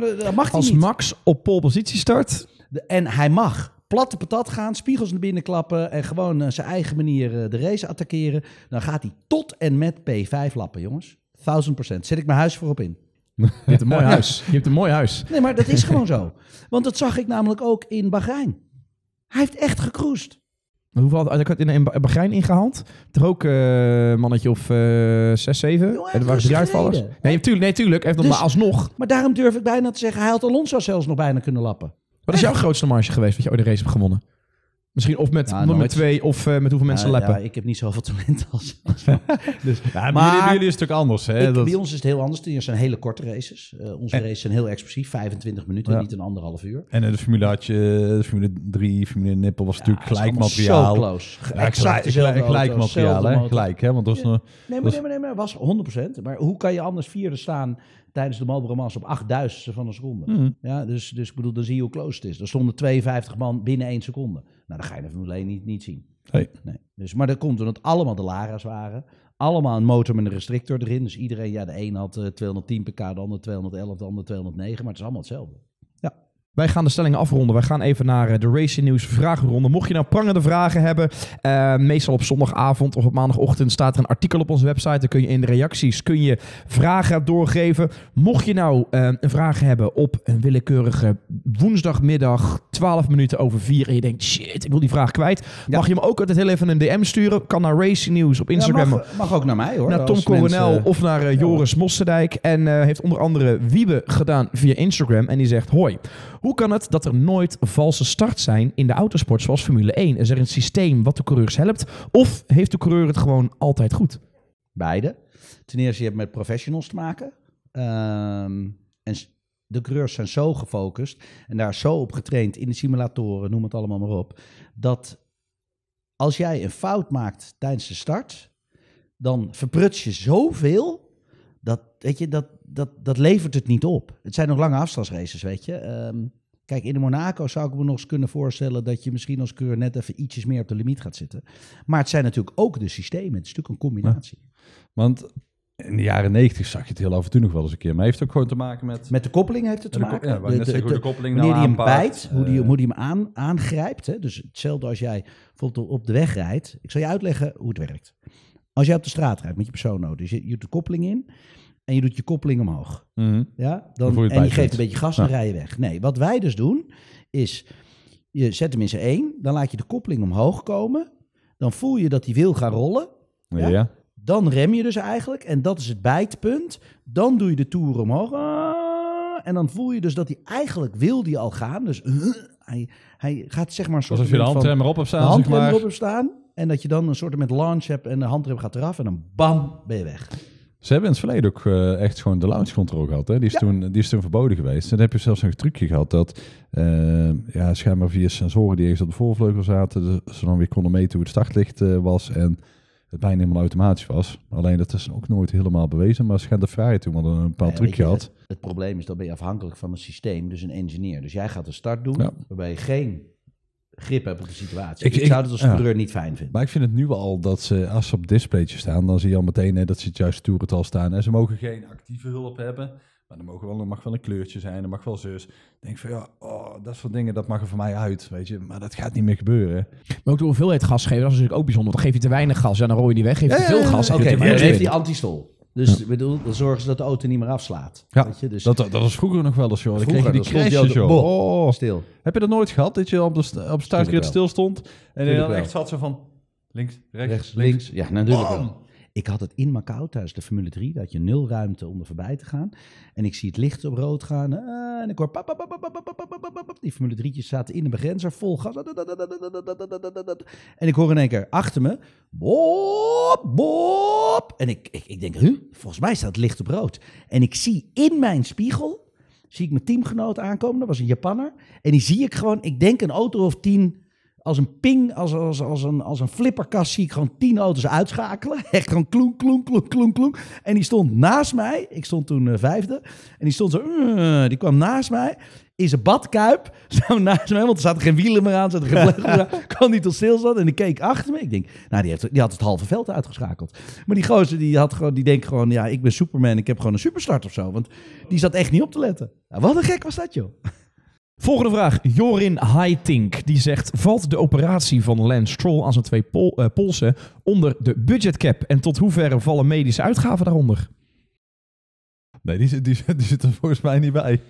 Maar dat, mag Als Max op pole positie start. en hij mag platte patat gaan, spiegels naar binnen klappen en gewoon eh, zijn eigen manier eh, de race attackeren. Dan gaat hij tot en met P5 lappen, jongens. 1000 Zet ik mijn huis voorop in. Je hebt een mooi huis. Je hebt een mooi huis. Nee, maar dat is gewoon zo. Want dat zag ik namelijk ook in Bahrein. Hij heeft echt gekroest. Hoeveel had, oh, ik had in, een Bahrein ingehaald? Er ook uh, mannetje of uh, 6, 7. en er waren drie uitvallers. Nee, tuurlijk. Nee, tuurlijk nog, dus- maar alsnog. Maar daarom durf ik bijna te zeggen, hij had Alonso zelfs nog bijna kunnen lappen. Wat is jouw grootste marge geweest wat je ooit de race hebt gewonnen? Misschien of met, ja, met twee of eh, met hoeveel mensen ja, lappen. Ja, ik heb niet zoveel talent als. dus, ja, maar jullie, jullie, is het natuurlijk anders. Hè? Bij ons is het heel anders. Het zijn hele korte races. Eh, onze races zijn heel explosief, 25 minuten, niet een anderhalf uur. En eh, de Formule Hartje, de Formule 3, Formule Nippel was natuurlijk gelijk materiaal. Zo close. Exact gelijk, gelijk materiaal, hè? Gelijk, hè? Want dat was, nee, maar, nee, maar, nee, maar, was 100%. Maar hoe kan je anders vierde staan tijdens de Marlboro Mass op 8000 van een seconde? Hmm. Ja, dus, dus ik bedoel, dan zie je hoe close het is. Er stonden 52 man binnen één seconde. Nou, dan ga je de Formule 1 niet, niet zien. Nee. Dus, maar dat komt omdat allemaal de Lara's waren. Allemaal een motor met een restrictor erin. Dus iedereen, ja, de een had 210 eh, pk, de ander 211, de ander 209. Maar het is allemaal hetzelfde. Wij gaan de stellingen afronden. Wij gaan even naar eh, de Racing News vragenronde. Mocht je nou prangende vragen hebben, eh, meestal op zondagavond of op maandagochtend staat er een artikel op onze website. Dan kun je in de reacties kun je vragen doorgeven. Mocht je nou eh, een vraag hebben op een willekeurige woensdagmiddag, 12 minuten over 4 en je denkt, shit, ik wil die vraag kwijt. Mag je hem ook altijd heel even een DM sturen. Kan naar Racing News op Instagram. mag, ook naar mij hoor. Naar Tom Coronel of naar Joris Mosterdijk. En heeft onder andere Wiebe gedaan via Instagram. En die zegt, hoi. Hoe kan het dat er nooit valse starts zijn in de autosport zoals Formule 1? Is er een systeem wat de coureurs helpt? Of heeft de coureur het gewoon altijd goed? Beide. Ten eerste, je hebt met professionals te maken. Ehm, en de coureurs zijn zo gefocust en daar zo op getraind in de simulatoren, noem het allemaal maar op, dat als jij een fout maakt tijdens de start, dan verpruts je zoveel dat, weet je, dat, dat, dat levert het niet op. Het zijn nog lange afstandsraces, weet je. Ehm, kijk, in de Monaco zou ik me nog eens kunnen voorstellen dat je misschien als keur net even ietsjes meer op de limiet gaat zitten. Maar het zijn natuurlijk ook de systemen. Het is natuurlijk een combinatie. want in de jaren negentig zag je het heel af en toe nog wel eens een keer. Maar heeft het ook gewoon te maken met... Met de koppeling heeft het te maken. Ja, de, hoe de koppeling nou die hem bijt, eh. hoe die, hem aan, aangrijpt. Hè? Dus hetzelfde als jij bijvoorbeeld op de weg rijdt. Ik zal je uitleggen hoe het werkt. Als jij op de straat rijdt met je persoon dus je doet de koppeling in en je doet je koppeling omhoog. Mhm. ja, dan, en je geeft een beetje gas en ja. rij je weg. Nee, wat wij dus doen is, je zet hem in zijn één, dan laat je de koppeling omhoog komen. Dan voel je dat hij wil gaan rollen. Ja. Dan rem je dus eigenlijk en dat is het bijtpunt. Dan doe je de toer omhoog. Ah, en dan voel je dus dat hij eigenlijk wil die al gaan. Dus eh, hij, hij gaat zeg maar een soort Alsof je de handremmer op hebt De hebt staan. En dat je dan een soort met launch hebt en de handrem gaat eraf. En dan bam, ben je weg. Ze hebben in het verleden ook eh, echt gewoon de launch control gehad. Hè? Die, is toen, die is toen verboden geweest. En dan heb je zelfs een trucje gehad dat eh, ja, schijnbaar via sensoren die eerst op de voorvleugel zaten, ze dan weer konden meten hoe het startlicht eh, was en het bijna helemaal automatisch was. Alleen dat is ook nooit helemaal bewezen, maar ze gaan de vrijheid toen wel een bepaald ja, trucje had. Het, probleem is, dat ben je afhankelijk van een systeem, dus een engineer. Dus jij gaat de start doen waarbij je geen grip heb op de situatie. Ik, zou het als coureur ja. niet fijn vinden. Maar ik vind het nu al dat ze, als ze op displaytje staan, dan zie je al meteen hè, dat ze het juist toerental staan. En ze mogen geen actieve hulp hebben. Maar er, mogen wel, er mag wel een kleurtje zijn, dan mag wel zus. denk van ja, oh, dat soort dingen, dat mag er voor mij uit, weet je. Maar dat gaat niet meer gebeuren. Maar ook de hoeveelheid gas geven, dat is natuurlijk ook bijzonder. dan geef je te weinig gas en dan rooi je die weg. Geef je te veel gas, Oké, okay, maar dan heeft die antistol. Dus we bedoel, dan zorgen ze dat de auto niet meer afslaat. Ja, weet je? Dus, dat, dat was vroeger nog wel eens, joh. Dan kreeg je die crashes, joh. Oh, stil. Heb je dat nooit gehad, dat je op de, op de stil stond en je dan echt zat zo van links, rechts, links? Ja, natuurlijk wel. Ik had het in Macau thuis, de Formule 3, dat je nul ruimte om er voorbij te gaan. En ik zie het licht op rood gaan eh, en ik hoor pap, pap, pap, pap, Die Formule 3'tjes zaten in de begrenzer, vol gas. En ik hoor in één keer achter me, En ik, ik, ik denk, huh? volgens mij staat het licht op rood. En ik zie in mijn spiegel zie ik mijn teamgenoot aankomen. Dat was een Japanner. En die zie ik gewoon, ik denk een auto of tien als een ping, als, als, als, een, als een flipperkast zie ik gewoon tien auto's uitschakelen. Echt gewoon kloen, kloen, kloen, kloen, kloen. En die stond naast mij. Ik stond toen uh, vijfde. En die stond zo, eh, die kwam naast mij. Is een badkuip, zo naast mij, want er zaten geen wielen meer aan, zaten geen vleugels meer aan. niet tot stilstand. En ik keek achter me. Ik denk, nou, die, heeft, die had het halve veld uitgeschakeld. Maar die gozer, die, had gewoon, die denkt gewoon, ja, ik ben Superman, ik heb gewoon een superstart of zo. Want die zat echt niet op te letten. Nou, wat een gek was dat, joh. Volgende vraag. Jorin Haitink die zegt: Valt de operatie van Lance Stroll aan zijn twee eh, polsen onder de budgetcap? En tot hoeverre vallen medische uitgaven daaronder? Nee, die, die, die zit er volgens mij niet bij. Ik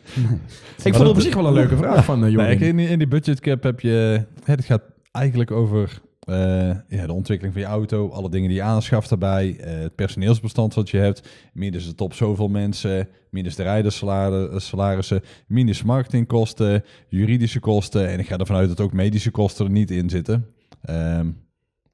vond het op zich wel een leuke vraag van eh, Jorin. Nee, in, die, in die budgetcap heb je. Het gaat eigenlijk over eh, ja, de ontwikkeling van je auto, alle dingen die je aanschaft daarbij, eh, het personeelsbestand wat je hebt, minus de top zoveel mensen, minus de rijdersalarissen, eh, minus marketingkosten, juridische kosten en ik ga ervan uit dat ook medische kosten er niet in zitten. Ehm,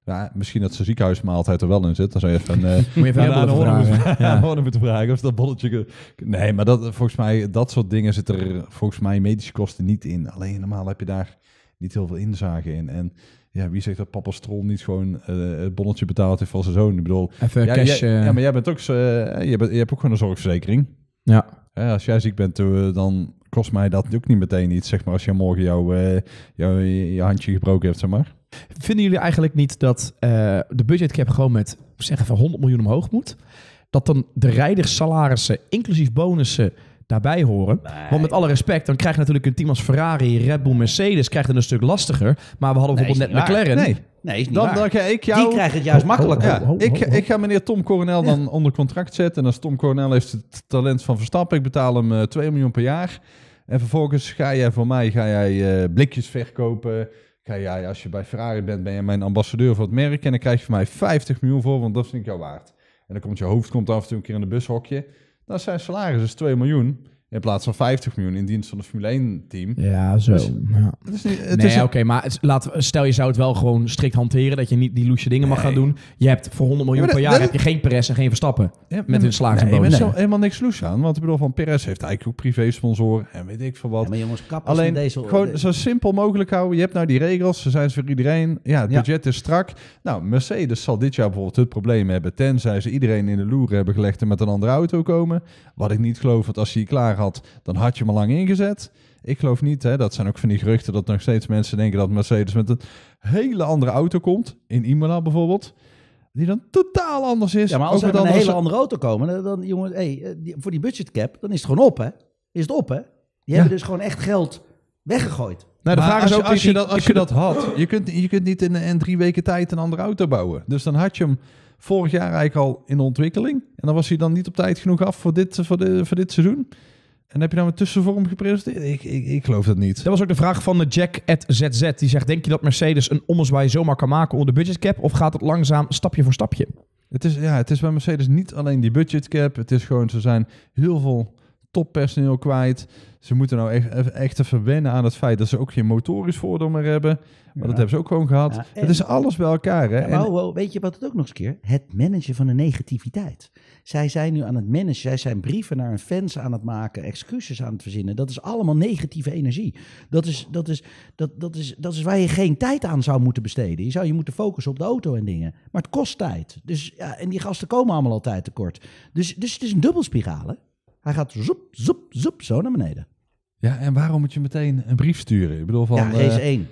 ja, misschien dat zijn ziekenhuismaaltijd er wel in zit. Dan zou je even, uh, Moet je even aan, de vragen. Ja. moeten vragen of dat bolletje... Nee, maar dat, volgens mij, dat soort dingen zitten er volgens mij medische kosten niet in. Alleen normaal heb je daar niet heel veel inzage in. En ja, wie zegt dat papa Strol niet gewoon eh, het bonnetje betaald heeft van zijn zoon? Ik bedoel, Even ja, cash, jij, ja, maar jij bent ook, eh, je, bent, je hebt ook gewoon een zorgverzekering. Ja. als jij ziek bent, eh, dan kost mij dat ook niet meteen iets, zeg maar, als je morgen jouw jou, je handje gebroken hebt, zeg maar. Vinden jullie eigenlijk niet dat de budgetcap gewoon met, zeggen van 100 miljoen omhoog moet? Dat dan de salarissen, inclusief bonussen, daarbij horen. Want met alle respect, dan krijg je natuurlijk een team als Ferrari, Red Bull, Mercedes krijgt het een stuk lastiger. Maar we hadden nee, bijvoorbeeld net McLaren. Nee. Nee, is niet dan, dan ga ik jou... Die krijgt het juist makkelijk. ik, ik, ga meneer Tom Coronel dan onder contract zetten. En als Tom Coronel heeft het talent van Verstappen, ik betaal hem 2 eh, miljoen per jaar. En vervolgens ga jij voor mij ga jij, eh, blikjes verkopen. Ga jij, als je bij Ferrari bent, ben je mijn ambassadeur voor het merk. En dan krijg je van mij 50 miljoen voor, want dat vind ik jou waard. En dan komt je hoofd komt af en toe een keer in de bushokje dan nou, zijn salaris is 2 miljoen. In plaats van 50 miljoen in dienst van het Formule 1 team. Ja, dus zo. ja. Het is niet, het nee, oké, maar het, laat, stel je zou het wel gewoon strikt hanteren dat je niet die loesje dingen mag gaan doen. Je hebt voor 100 miljoen per jaar heb je geen Perez en geen Verstappen ja, met hun slagen en bonus. Nee. helemaal niks loes aan, want ik bedoel van Perez heeft eigenlijk ook privé sponsor en weet ik veel wat. jongens, kap Alleen deze... gewoon zo simpel mogelijk houden. Je hebt nou die regels, ze zijn voor iedereen. Ja, het budget is strak. Nou, Mercedes zal dit jaar bijvoorbeeld het probleem hebben, tenzij ze iedereen in de loer hebben gelegd en met een andere auto komen. Wat ik niet geloof, dat als je klaar had, dan had je hem al lang ingezet. Ik geloof niet, hè, dat zijn ook van die geruchten dat nog steeds mensen denken dat Mercedes met een hele andere auto komt. In Imola bijvoorbeeld. Die dan totaal anders is. Ja, maar als we dan een hele andere auto komen, dan, jongen, hey, eh, voor die budgetcap, dan is het gewoon op, hè? Is het op, hè? Die hebben dus gewoon echt geld weggegooid. Nou, de vraag is ook, als je, dat, als je dat had, je kunt, je kunt niet in, in drie weken tijd een andere auto bouwen. Dus dan had je hem vorig jaar eigenlijk al in ontwikkeling. En dan was hij dan niet op tijd genoeg af voor dit, voor de, voor dit seizoen. En heb je nou een tussenvorm gepresenteerd? Ik, ik, ik geloof dat niet. Dat was ook de vraag van de Jack at ZZ. Die zegt, denk je dat Mercedes een ommezwaai zomaar kan maken onder de budgetcap? Of gaat het langzaam stapje voor stapje? Het is, ja, het is bij Mercedes niet alleen die budgetcap. Het is gewoon, ze zijn heel veel toppersoneel kwijt. Ze moeten nou echt, echt even wennen aan het feit dat ze ook geen motorisch voordeel meer hebben. Maar dat hebben ze ook gewoon gehad. het is alles bij elkaar. Hè? en, weet je wat het ook nog eens keer? Het managen van de negativiteit. Zij zijn nu aan het managen. Zij zijn brieven naar een fans aan het maken, excuses aan het verzinnen. Dat is allemaal negatieve energie. Dat is, dat is, dat, dat is, dat is waar je geen tijd aan zou moeten besteden. Je zou je moeten focussen op de auto en dingen. Maar het kost tijd. Dus, ja, en die gasten komen allemaal altijd tekort. Dus, dus het is een dubbelspirale. Hij gaat zoep, zoep, zoep, zo naar beneden. Ja, en waarom moet je meteen een brief sturen? Ik bedoel van... Ja, is eh, één.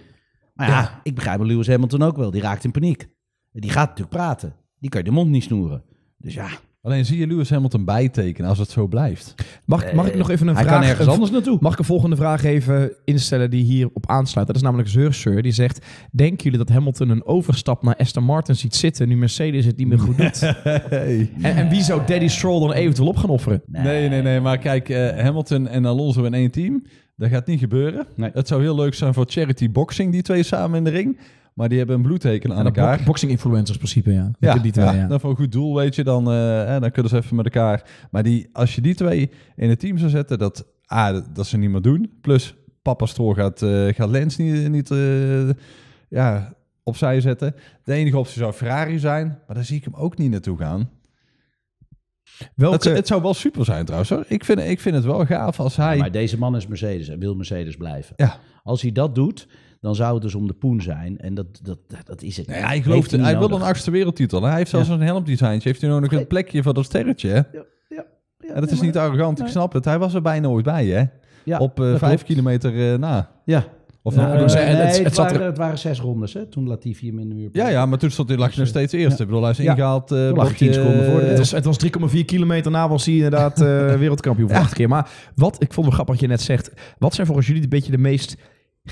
Maar ja, ik begrijp Lewis Hamilton ook wel. Die raakt in paniek. Die gaat natuurlijk praten. Die kan je de mond niet snoeren. Dus ja, Alleen zie je Lewis Hamilton bijtekenen als het zo blijft. Mag, mag ik nog even een vraag... kan ergens anders naartoe. Mag ik een volgende vraag even instellen die hierop aansluit? Dat is namelijk Zeurseur. Die zegt, denken jullie dat Hamilton een overstap naar Aston Martin ziet zitten... nu Mercedes het niet meer goed doet? en, en, wie zou Daddy Stroll dan eventueel op gaan offeren? Nee, nee, nee. maar kijk, eh, Hamilton en Alonso in één team... Dat gaat niet gebeuren. Nee. Het zou heel leuk zijn voor Charity Boxing, die twee samen in de ring. Maar die hebben een bloedteken aan elkaar. boxing influencers principe, ja. Ja, die twee, ja. Dan voor een goed doel, weet je, dan, uh, dan kunnen ze even met elkaar. Maar die, als je die twee in het team zou zetten, dat, ah, dat ze niet meer doen. Plus, papa Stroor gaat, eh, gaat Lens niet, eh, niet ja, opzij zetten. De enige optie zou Ferrari zijn, maar daar zie ik hem ook niet naartoe gaan. Welke... Het, zou wel super zijn trouwens. Hoor. Ik, vind, ik vind het wel gaaf als hij... maar deze man is Mercedes en wil Mercedes blijven. Ja. Als hij dat doet, dan zou het dus om de poen zijn. En dat, dat, dat is het nee, hij gelooft, hij, hij wil een achtste wereldtitel. Hij heeft zelfs een een helmdesign. Heeft hij nodig een plekje van dat sterretje. Ja, ja, dat is niet arrogant, ik snap het. Hij was er bijna ooit bij, hè? Op uh, vijf kilometer eh, na. Ja, of nou, het, het, waren, zes rondes, hè? Toen Latifi hem in de muur. Ja, ja, maar toen stond hij, lag nog steeds eerst. Ik bedoel, hij is ingehaald. Uh, lag 10 seconden voor. Het was, het was 3,4 kilometer na was hij inderdaad wereldkampioen voor ja. acht keer. Maar wat, ik vond een grappig wat je net zegt. Wat zijn volgens jullie een beetje de meest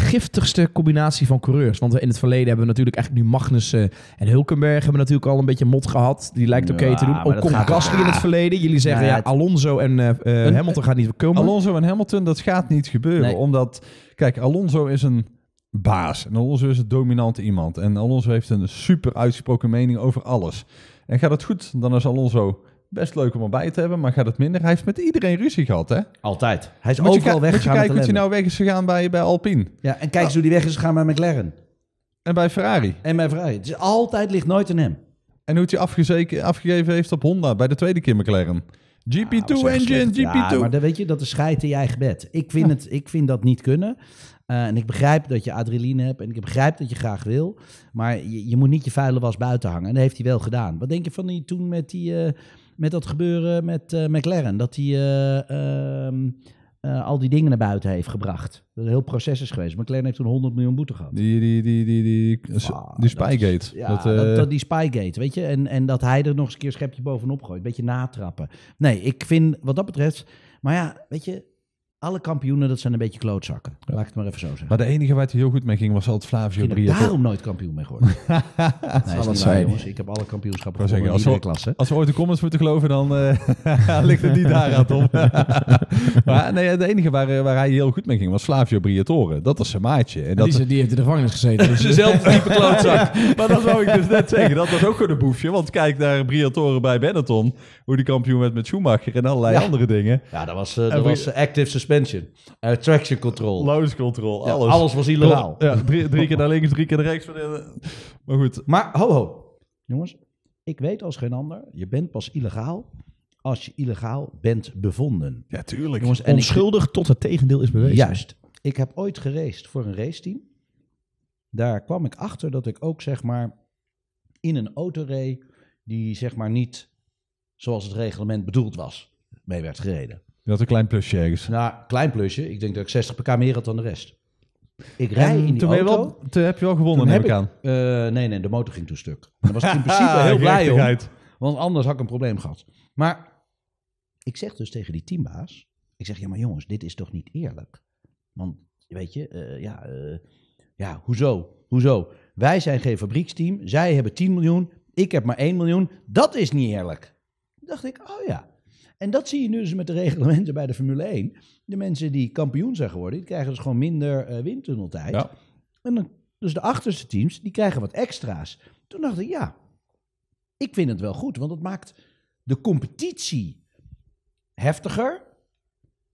giftigste combinatie van coureurs. Want in het verleden hebben we natuurlijk echt nu Magnussen en Hulkenberg hebben natuurlijk al een beetje mot gehad. Die lijkt oké te doen. Ook komt Gasly in het verleden. Jullie zeggen ja, Alonso en eh, eh, Hamilton gaat niet komen. Alonso en Hamilton, dat gaat niet gebeuren. Omdat, kijk, Alonso is een baas. En Alonso is een dominante iemand. En Alonso heeft een super uitgesproken mening over alles. En gaat het goed, dan is Alonso Best leuk om erbij te hebben, maar gaat het minder? Hij heeft met iedereen ruzie gehad, hè? Altijd. Hij is ook al weggegaan. Kijk je hoe hij nou weg is gegaan bij, bij Alpine. Ja, en kijk eens nou. hoe die weg is gegaan bij McLaren. En bij Ferrari. En bij Ferrari. Het is altijd ligt nooit in hem. En hoe het hij afgezeken, afgegeven heeft op Honda bij de tweede keer McLaren. Nou, GP2 engine, GP2. Ja, maar dan weet je, dat is scheiden in je eigen bed. Ik vind, het, ik vind dat niet kunnen. Eh, en ik begrijp dat je adrenaline hebt en ik begrijp dat je graag wil. Maar je, je moet niet je vuile was buiten hangen. En dat heeft hij wel gedaan. Wat denk je van die toen met die... Eh, met dat gebeuren met eh, McLaren. Dat hij eh, ehm, eh, al die dingen naar buiten heeft gebracht. Dat een heel proces is geweest. McLaren heeft toen 100 miljoen boete gehad. Die, die, die, die, die, die ah, Spygate. Dat ja, dat, die Spygate, weet je. En, en dat hij er nog eens een keer een schepje bovenop gooit. Een beetje natrappen. Nee, ik vind wat dat betreft... Maar ja, weet je, alle kampioenen, dat zijn een beetje klootzakken. Laat ik het maar even zo zeggen. Maar de enige waar hij heel goed mee ging was altijd Flavio Briatore. Ik daarom nooit kampioen mee geworden. nee, dat is niet waar, Ik heb alle kampioenschappen gewonnen als we, klasse. Als we ooit de comments moeten geloven, dan eh, ligt het niet daar aan, Tom. maar nee, de enige waar, eh, waar hij heel goed mee ging was Flavio Briatore. Dat was zijn maatje. En, dat, die, die, heeft in de gevangenis gezeten. Dus Zelf diepe klootzak. maar dat wou ik dus net zeggen. Dat was ook gewoon een boefje. Want kijk naar Briatore bij Benetton. Hoe die kampioen werd met Schumacher en allerlei andere dingen. Ja, dat was, uh, dat was active suspension, eh, traction control. Loads control, alles. alles was illegaal. Ja, drie, keer naar links, drie keer naar rechts. Eh, maar goed. Maar ho ho. Jongens, ik weet als geen ander, je bent pas illegaal als je illegaal bent bevonden. Ja, tuurlijk. Jongens, en Onschuldig tot het tegendeel is bewezen. Juist. Ik heb ooit geraced voor een raceteam. Daar kwam ik achter dat ik ook zeg maar in een auto die zeg maar niet zoals het reglement bedoeld was mee werd gereden had een klein plusje ergens. Nou, klein plusje. Ik denk dat ik 60 pk meer had dan de rest. Ik rij in die toen auto. wel, toen heb je wel gewonnen, neem ik aan. Eh, nee, nee, de motor ging toen stuk. Daar was ik in principe ah, heel blij om. Want anders had ik een probleem gehad. Maar ik zeg dus tegen die teambaas. Ik zeg, ja maar jongens, dit is toch niet eerlijk? Want weet je, eh, ja, eh, ja, hoezo? Hoezo? Wij zijn geen fabrieksteam. Zij hebben 10 miljoen. Ik heb maar 1 miljoen. Dat is niet eerlijk. dacht ik, oh ja. En dat zie je nu dus met de reglementen bij de Formule 1. De mensen die kampioen zijn geworden, die krijgen dus gewoon minder uh, windtunneltijd. Ja. En dan, dus de achterste teams, die krijgen wat extra's. Toen dacht ik, ja, ik vind het wel goed, want het maakt de competitie heftiger.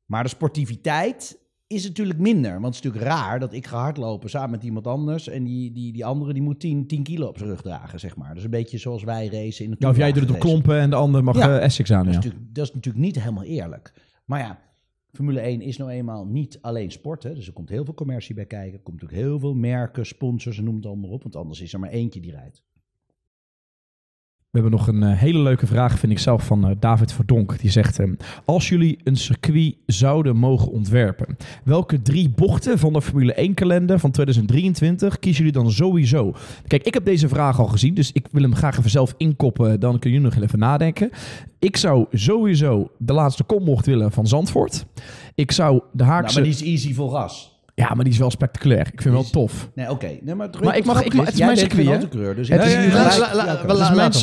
Maar de sportiviteit is natuurlijk minder. Want het is natuurlijk raar dat ik ga hardlopen samen met iemand anders. En die, die, die andere die moet 10, 10 kilo op zijn rug dragen, zeg maar. Dus een beetje zoals wij racen in natuurlijk. Of jij doet het op klompen en de ander mag eh, Essex aan. Dat, is dat is natuurlijk niet helemaal eerlijk. Maar ja, Formule 1 is nou eenmaal niet alleen sport. Hè? Dus er komt heel veel commercie bij kijken. Er komt natuurlijk heel veel merken, sponsors en noem het allemaal op. Want anders is er maar eentje die rijdt. We hebben nog een eh, hele leuke vraag, vind ik zelf, van eh, David Verdonk. Die zegt: ehm, Als jullie een circuit zouden mogen ontwerpen, welke drie bochten van de Formule 1-kalender van 2023 kiezen jullie dan sowieso? Kijk, ik heb deze vraag al gezien, dus ik wil hem graag even zelf inkoppen. Dan kunnen jullie nog even nadenken. Ik zou sowieso de laatste kombocht willen van Zandvoort. Ik zou de Haakse. Nou, maar die is easy voor gas. Ja, maar die is wel spectaculair. Ik vind hem wel tof. Nee, oké. Nee, maar ik mag, het is mijn circuit, hè? Het is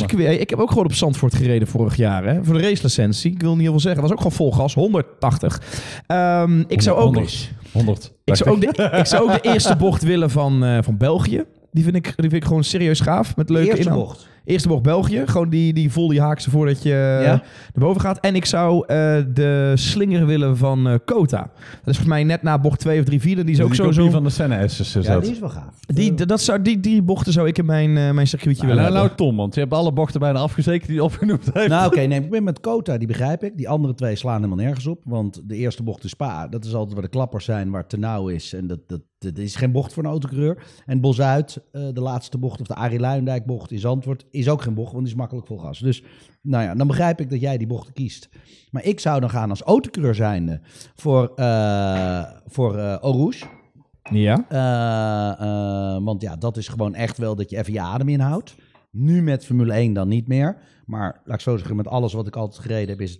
is mijn Ik heb ook gewoon op Zandvoort gereden vorig jaar. Hè, voor de racelicentie. Ik wil niet heel veel zeggen. was ook gewoon vol gas. 180. Ehm, ik zou ook... 100. Ik zou ook, de, ik zou ook de eerste bocht willen van, eh, van België. Die vind, ik, die vind ik gewoon serieus gaaf. Met leuke Eerste bocht. Eerste bocht België. Gewoon die, die vol die haakse voordat je eh, naar boven gaat. En ik zou eh, de slinger willen van eh, Kota. Dat is volgens mij net na bocht 2 of 3 vierde. Die is ook zo... zo... van de Senna SS. Ja, dat. die is wel gaaf. Die, dat zou, die, die bochten zou ik in mijn, mijn circuitje willen nou, Nou Tom, want je hebt alle bochten bijna afgezekerd die je opgenoemd heeft. Nou oké, nee, ik ben met Kota, die begrijp ik. Die andere twee slaan helemaal nergens op. Want de eerste bocht is Spa. Dat is altijd waar de klappers zijn, waar te nauw is. En dat, dat, is geen bocht voor een autokeur En Bosuit, de laatste bocht, of de Arie Luijendijk bocht in Zandvoort, is ook geen bocht, want die is makkelijk vol gas. Dus nou ja, dan begrijp ik dat jij die bocht kiest. Maar ik zou dan gaan als autocureur zijnde voor, uh, voor uh, Ja. Eh, want ja, dat is gewoon echt wel dat je even je adem inhoudt. Nu met Formule 1 dan niet meer. Maar laat ik zo zeggen, met alles wat ik altijd gereden heb, is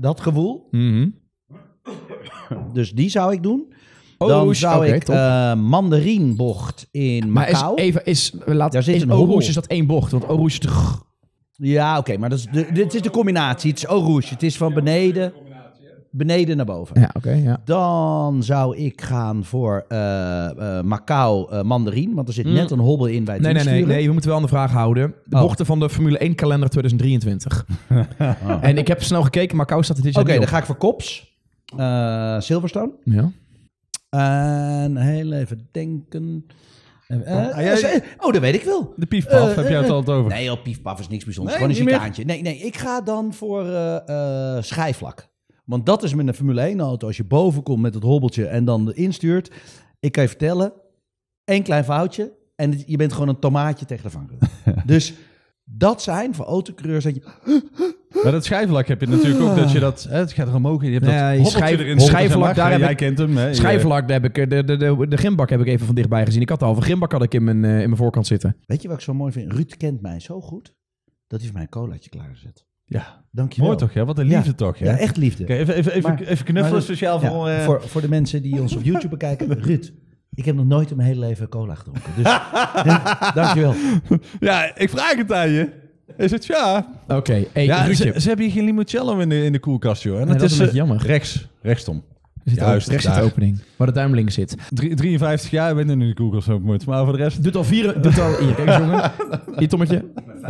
Dat gevoel. Mhm. Dus die zou ik doen. Oh, dan zou ik uh, eh, mandarienbocht in maar Macau. Is even, is, laat, Daar zit een Oroes is dat één bocht, want Oroes is Ja, oké, maar dat is de, dit is de combinatie. Het is Oroes, het is van beneden, beneden naar boven. Ja, oké, ja. Dan zou ik gaan voor uh, uh, Macau mandarien, want er zit hmm. net een hobbel in bij het nee, nee, nee, nee, we moeten wel aan de vraag houden. De oh. bochten van de Formule 1 kalender 2023. En ik heb snel gekeken, Macau staat er dit jaar Oké, dan ga ik voor Kops. Silverstone. Ja. En heel even denken. Ah, eh, ah, eh, oh, dat weet ik wel. De piefpaf, eh, heb jij het altijd over? Nee, op piefpaf is niks bijzonders. Gewoon een chicantje. Nee, nee, ik ga dan voor schijflak. Want dat is met een Formule 1 auto. Als je boven komt met het hobbeltje en dan instuurt. Ik kan je vertellen, één klein foutje en je bent gewoon een tomaatje tegen de vangrail. dus dat zijn voor autocoureurs dat je maar dat schijflak heb je natuurlijk ook, dat je dat... Hè, het gaat er omhoog in, je hebt dat schijf, erin. Schijflak, daar heb ik, kent hem. Hè, schijflak, daar heb ik, eh, de, de, de, de heb ik even van dichtbij gezien. Ik had al een gymbak had ik in mijn, eh, in mijn voorkant zitten. Weet je wat ik zo mooi vind? Ruud kent mij zo goed, dat hij voor mij colaatje klaargezet. Ja, dankjewel. Mooi toch, ja? Wat een liefde toch, ja? ja echt liefde. even, even, even, even knuffelen speciaal voor, eh, voor... Voor de mensen die ons op YouTube bekijken. Ruud, ik heb nog nooit in mijn hele leven cola gedronken. Dus dankjewel. Ja, ik vraag het aan je. Is het ja? Oké, ja, ze, hebben hier geen limoncello in de, in de koelkast, joh. dat is, is jammer. Eh, rechts, rechtsom. Er zit Juist, rechts zit de opening. Waar de duimeling zit. 53 jaar, ben je nu de koelkast ook moet. Maar voor de rest... Doet al vier... Doet al... Hier, kijk jongen. Hier, Tommetje.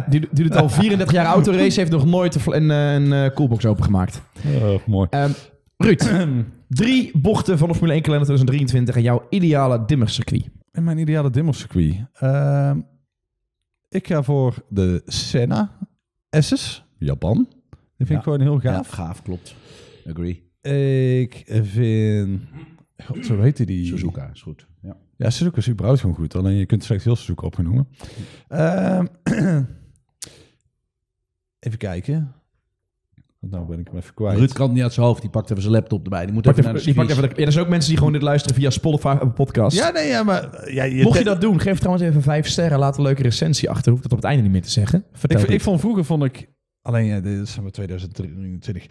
Die doet al 34 jaar autorace. Heeft nog nooit een, een, eh, een coolbox eh, opengemaakt. Oh, mooi. Um, Ruud. drie bochten van de Formule 1 kalender 2023. En jouw ideale dimmercircuit. En mijn ideale dimmercircuit? Ehm, ik ga voor de Senna S's, Japan. Die vind ik gewoon heel gaaf. gaaf, klopt. Agree. Ik vind... God, zo heette die... Suzuka is goed. Ja, ja Suzuka is überhaupt gewoon goed. Alleen je kunt slechts heel Suzuka opgenomen. Ehm, even kijken. Nou ben ik hem even kwijt. Ruud kan niet uit zijn hoofd. Die pakt even zijn laptop erbij. Die moet even, naar de die pakt even ja, er zijn ook mensen die gewoon dit luisteren via Spotify een podcast. Ja, nee, ja, maar... Ja, je Mocht je dat doen, geef trouwens even vijf sterren. Laat een leuke recensie achter. Hoeft dat op het einde niet meer te zeggen. Vertel Ik, ik vond vroeger vond ik alleen ja, dit is we 2023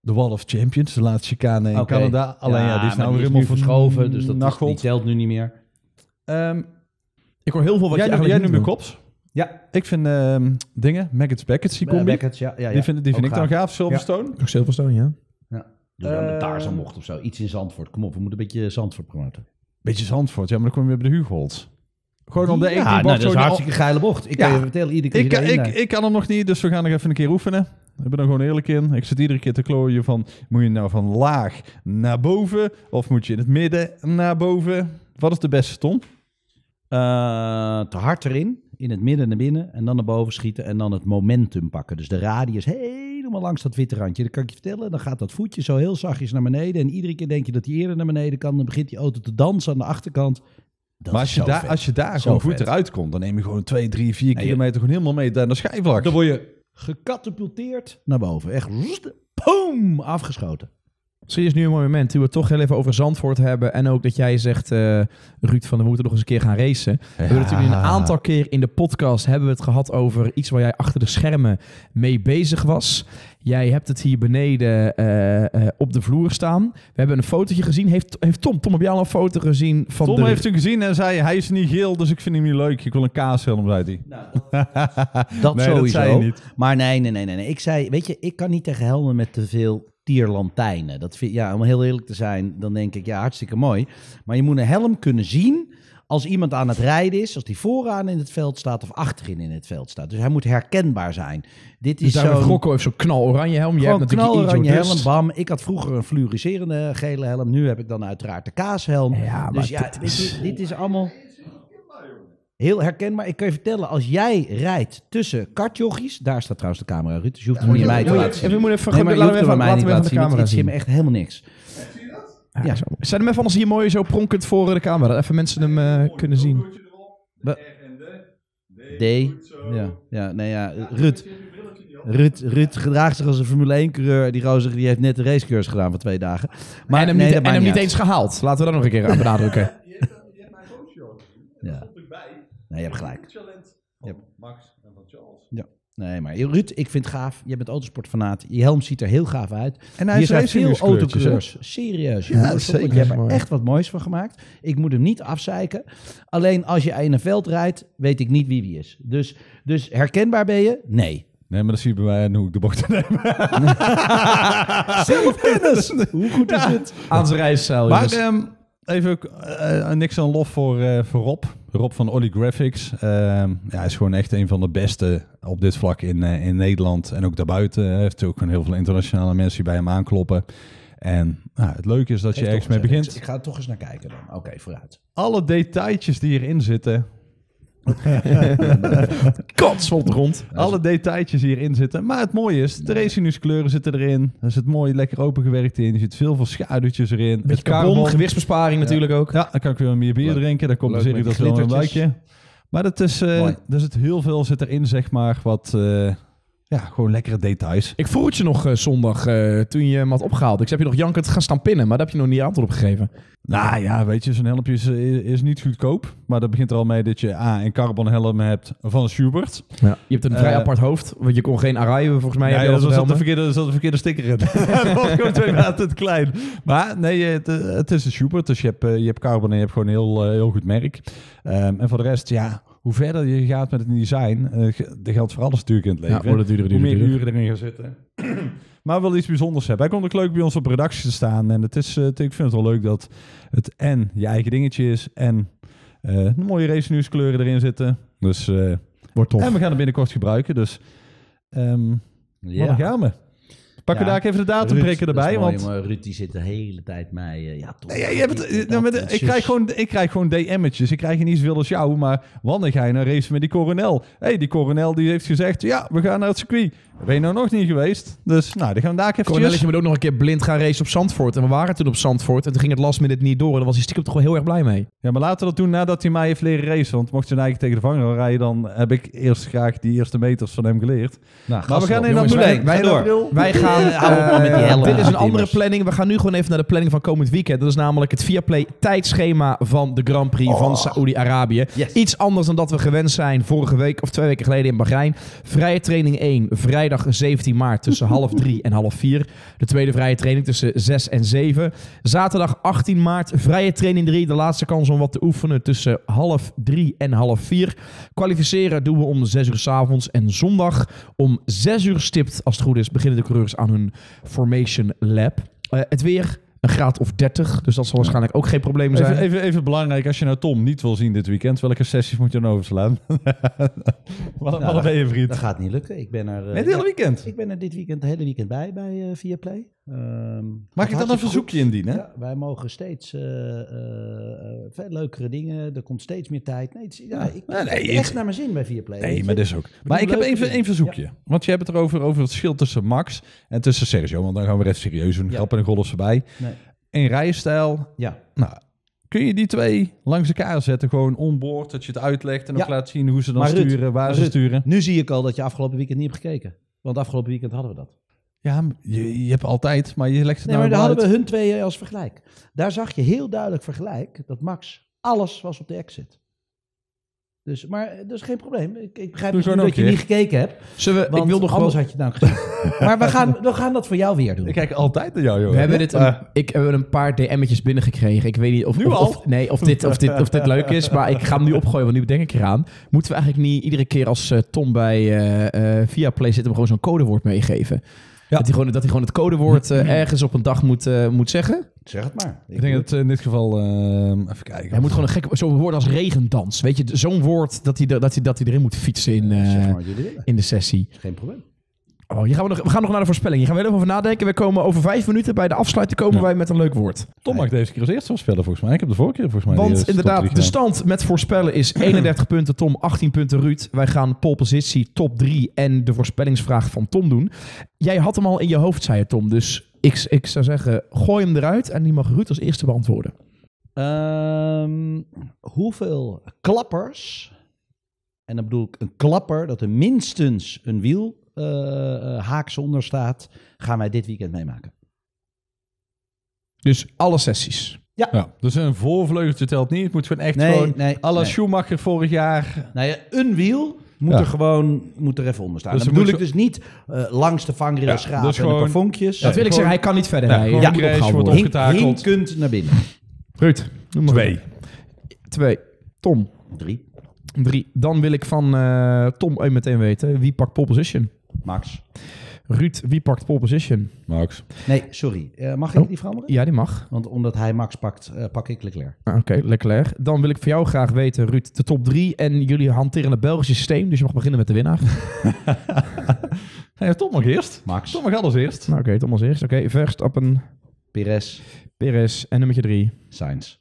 de Wall of Champions, de laatste chicane in Canada. Alleen ja, die is nou weer helemaal verschoven. Dus dat is, die telt nu niet meer. Ehm, ik hoor heel veel wat jij, je eigenlijk jij nu niet kops. Ja. Ik vind ehm, dingen, Maggots Beckets, die eh, combi. Uh, ja, Die vind, ik dan gaaf. Silverstone. Ja. Ook Silverstone, ja. ja. Dus uh, eh, mocht of zo. Iets in Zandvoort. Kom op, we moeten een beetje Zandvoort promoten. Beetje Zandvoort, ja, maar dan kom je weer bij de Hugold. Gewoon om de ja, nou, dat is een hartstikke geile bocht. Ik ja. kan je vertellen, iedere keer. Ik, ik, ik, ik, kan hem nog niet, dus we gaan nog even een keer oefenen. Ik ben er gewoon eerlijk in. Ik zit iedere keer te klooien van... moet je nou van laag naar boven... of moet je in het midden naar boven? Wat is de beste, Tom? Eh, te hard erin in het midden naar binnen en dan naar boven schieten en dan het momentum pakken. Dus de radius helemaal langs dat witte randje. Dat kan ik je vertellen. Dan gaat dat voetje zo heel zachtjes naar beneden. En iedere keer denk je dat hij eerder naar beneden kan. Dan begint die auto te dansen aan de achterkant. Dat maar als je, daar, als je daar gewoon voet eruit komt, dan neem je gewoon twee, drie, vier kilometer gewoon helemaal mee naar de schijfvlak. Dan word je gecatapulteerd naar boven. Echt boom, afgeschoten. Misschien is nu een mooi moment, toen we het toch heel even over Zandvoort hebben. En ook dat jij zegt, eh, Ruud, van we moeten nog eens een keer gaan racen. We hebben natuurlijk een aantal keer in de podcast hebben we het gehad over iets waar jij achter de schermen mee bezig was. Jij hebt het hier beneden eh, eh, op de vloer staan. We hebben een fotootje gezien. Heeft, heeft Tom, Tom, heb jij al een foto gezien van Tom heeft hem gezien en zei, hij is niet geel, dus ik vind hem niet leuk. Ik wil een kaashelm, zei hij. Nou, dat, dat nee, sowieso. niet. Maar nee, nee, nee, nee, Ik zei, weet je, ik kan niet tegen helmen met te veel tierlantijnen. Dat ja, om heel eerlijk te zijn, dan denk ik, ja, hartstikke mooi. Maar je moet een helm kunnen zien als iemand aan het rijden is, als die vooraan in het veld staat of achterin in het veld staat. Dus hij moet herkenbaar zijn. Dit dus is dus zo Grokko heeft zo'n knaloranje helm. Je hebt natuurlijk helm, Ik had vroeger een fluoriserende gele helm. Nu heb ik dan uiteraard de kaashelm. Ja, dus maar dus ja, dit is allemaal... Heel herkenbaar. Ik kan je vertellen, als jij rijdt tussen kartjochies... Daar staat trouwens de camera, Ruud. Dus je hoeft hem niet mij te laten zien. We moeten even, nee, maar je mij niet laten zien. Want ik zie me echt helemaal niks. Ja, zo. Zet hem even anders hier mooi zo pronkend voor de camera. Dat even mensen hem kunnen zien. D. Ja, ja, nee, ja. Ruud. Ruud, Ruud gedraagt zich als een Formule 1-coureur. Die roze, die heeft net de racecursus gedaan voor twee dagen. Maar, en hem, niet, en hem niet, eens gehaald. Laten we dat nog een keer aan benadrukken. ja je hebt gelijk. yep. Oh, Max en van Charles. Ja. Nee, maar Ruud, ik vind het gaaf. Je bent autosportfanaat. Je helm ziet er heel gaaf uit. En hij heel veel autocross. Serieus. Ja, zeker. Je hebt er echt wat moois van gemaakt. Ik moet hem niet afzeiken. Alleen als je in een veld rijdt, weet ik niet wie wie is. Dus, dus herkenbaar ben je? Nee. Nee, maar dat zie je bij mij hoe ik de bocht te nemen. hoe goed is het? Aan zijn reiszeil. Maar even eh, eh, niks aan lof voor, eh, voor Rob. Rob van Olly Graphics. Ehm, ja, hij is gewoon echt een van de beste op dit vlak in, in Nederland en ook daarbuiten. Hij heeft ook gewoon heel veel internationale mensen die bij hem aankloppen. En nou, het leuke is dat je ergens mee begint. Ik ga er toch eens naar kijken dan. Oké, vooruit. Alle detailtjes die erin zitten, Kats op Alle detailtjes hierin zitten. Maar het mooie is, de racinuskleuren zitten erin. Er zit mooi lekker opengewerkt in. Er zit veel van schaduwtjes erin. Beetje carbon, gewichtsbesparing natuurlijk ook. Ja, dan kan ik weer meer bier drinken. Dan komt ik dat wel een buikje. Maar dat is, uh, er zit heel veel zit erin, zeg maar, wat, eh, ja, gewoon lekkere details. Ik vroeg het je nog eh, zondag eh, toen je hem had opgehaald. Ik zei, heb je nog jankend gaan stampinnen, maar daar heb je nog niet antwoord op gegeven. Nou ja, weet je, zo'n helmpje is, niet goedkoop. Maar dat begint er al mee dat je A, een carbon helm hebt van Schubert. Je hebt een vrij eh, apart hoofd, want je kon geen araaien volgens mij. ja, dat was de verkeerde, dat zat de verkeerde sticker in. dat was gewoon twee maanden te klein. Maar nee, het, het is een Schubert. Dus je hebt, je hebt carbon en je hebt gewoon een heel, heel goed merk. Ehm, en voor de rest, ja, hoe verder je gaat met het design, uh, eh, dat geldt voor alles natuurlijk in het leven. Ja, duurder, duurder, hoe meer uren erin gaan zitten. maar wel iets bijzonders hebben. Hij komt ook leuk bij ons op redactie te staan. En het is, uh, ik vind het wel leuk dat het en je eigen dingetje is en uh, mooie resinuuskleuren erin zitten. Dus wordt toch. En we gaan het binnenkort gebruiken. Dus um, ja. gaan we pak ja. daar even de datumbreker erbij. Mooi, want... Ruud die zit de hele tijd mij. Eh, ja, toch. je hebt, eh, nou, met, ik, krijg gewoon, ik krijg gewoon DM'tjes. Ik krijg niet zoveel als jou. Maar wanneer ga je naar race met die coronel? hey, die coronel die heeft gezegd: ja, we gaan naar het circuit ben nou nog niet geweest. Dus nou, die gaan we daar even je moet ook nog een keer blind gaan racen op Zandvoort. En we waren toen op Zandvoort. En toen ging het last minute niet door. En was hij stiekem toch wel heel erg blij mee. Ja, maar laten we dat doen nadat hij mij heeft leren racen. Want mocht je nou eigenlijk tegen de vangrail rijden, dan heb ik eerst graag die eerste meters van hem geleerd. Nou, maar we gaan in dat Wij, wij, door. wij gaan... Eh, dit is een andere planning. We gaan nu gewoon even naar de planning van komend weekend. Dat is namelijk het via play tijdschema van de Grand Prix van oh. Saoedi-Arabië. Iets anders dan dat we gewend zijn vorige week of twee weken geleden in Bahrein. Vrije training 1, vrije vrijdag 17 maart tussen half drie en half vier. De tweede vrije training tussen zes en zeven. Zaterdag 18 maart vrije training drie. De laatste kans om wat te oefenen tussen half drie en half vier. Kwalificeren doen we om zes uur s avonds. En zondag om zes uur stipt, als het goed is, beginnen de coureurs aan hun Formation Lab. Eh, het weer een graad of 30. Dus dat zal waarschijnlijk ook geen probleem zijn. Even, even, even belangrijk, als je nou Tom niet wil zien dit weekend, welke sessies moet je dan overslaan? wat, nou, ben je vriend? Dat gaat niet lukken. Ik ben er... Met het hele weekend? Ik ben er dit weekend, het hele weekend bij, bij eh, via Play. Um, Mag ik dan een verzoekje indienen? Ja, wij mogen steeds eh, eh, eh, veel leukere dingen. Er komt steeds meer tijd. Nee, ja, ik nee, echt naar mijn zin bij Viaplay. Nee, maar dat is ook. maar ik heb even één verzoekje. Want je hebt het erover over het verschil tussen Max en tussen Sergio. Want dan gaan we recht serieus doen. grappen en de golfs voorbij. In rijstijl. Ja. Nou, kun je die twee langs elkaar zetten? Gewoon onboord, dat je het uitlegt en ook laat zien hoe ze dan sturen, waar ze sturen. Nu zie ik al dat je afgelopen weekend niet hebt gekeken. Want afgelopen weekend hadden we dat. Ja, je, je hebt altijd, maar je legt het nou maar daar hadden we hun twee als vergelijk. Daar zag je heel duidelijk vergelijk dat Max alles was op de exit. Dus, maar eh, dat is geen probleem. Ik, ik begrijp dat je niet gekeken hebt. Zullen we, ik wilde nog anders had je dan nou gezien maar we gaan, we gaan dat voor jou weer doen. Ik kijk altijd naar jou, joh. We hebben dit eh. ik heb een paar DM'tjes binnengekregen. Ik weet niet of, nu of, al? nee, of, dit, of, dit, of dit leuk is, maar ik ga hem nu opgooien, want nu denk ik eraan. Moeten we eigenlijk niet iedere keer als eh, Tom bij via Play Viaplay zit hem gewoon zo'n codewoord meegeven? Dat, hij gewoon, dat hij gewoon het codewoord eh, mm-hmm. ergens op een dag moet, eh, moet zeggen. Zeg het maar. Ik, denk dat eh, in dit geval... Ehm, even kijken. Hij moet gewoon een gek Zo'n woord als regendans. Weet je, zo'n woord dat hij, dat, hij, dat hij erin moet fietsen in, in de sessie. Geen probleem. Oh, gaan we, nog, we gaan nog naar de voorspelling. Hier gaan we even over nadenken. We komen over vijf minuten bij de afsluiting komen wij met een leuk woord. Tom maakt deze keer als eerste voorspellen volgens mij. Ik heb de vorige keer volgens mij. Want eh, inderdaad, de stand met voorspellen is 31 punten Tom, 18 punten Ruud. Wij gaan pole positie, top 3 en de voorspellingsvraag van Tom doen. Jij had hem al in je hoofd, zei je Tom. Dus ik, ik zou zeggen, gooi hem eruit en die mag Ruud als eerste beantwoorden. Ehm, hoeveel klappers, en dan bedoel ik een klapper dat er minstens een wiel eh, eh, haaks onder staat, gaan wij dit weekend meemaken. Dus alle sessies. Ja. ja. Dus een voorvleugeltje telt niet. Het moet gewoon echt nee, gewoon... Nee, alle Schumacher vorig jaar. Nou ja, een wiel moet er gewoon moet er even onder staan. Dus dat bedoel ik dus niet eh, langs de vangrail ja, schrapen dus vonkjes. Dat wil ik zeggen, hij kan niet verder rijden. Ja, ja. wordt opgetakeld. kunt naar binnen. Ruud, twee. Twee. Tom. Drie. Drie. Dan wil ik van uh, Tom meteen weten, wie pakt pole position? Max. Ruud, wie pakt pole position? Max. Nee, sorry. Eh, mag ik oh. die veranderen? Ja, die mag. Want omdat hij Max pakt, eh, pak ik Leclerc. Ah, oké, Leclerc. Dan wil ik voor jou graag weten, Ruud, de top 3. En jullie hanteren het Belgische systeem, dus je mag beginnen met de winnaar. nee, Tom mag eerst. Max. Tom mag alles eerst. Nou, oké, okay, Tom als eerst. Oké, okay, verst op een... Perez. En nummer drie. Sainz.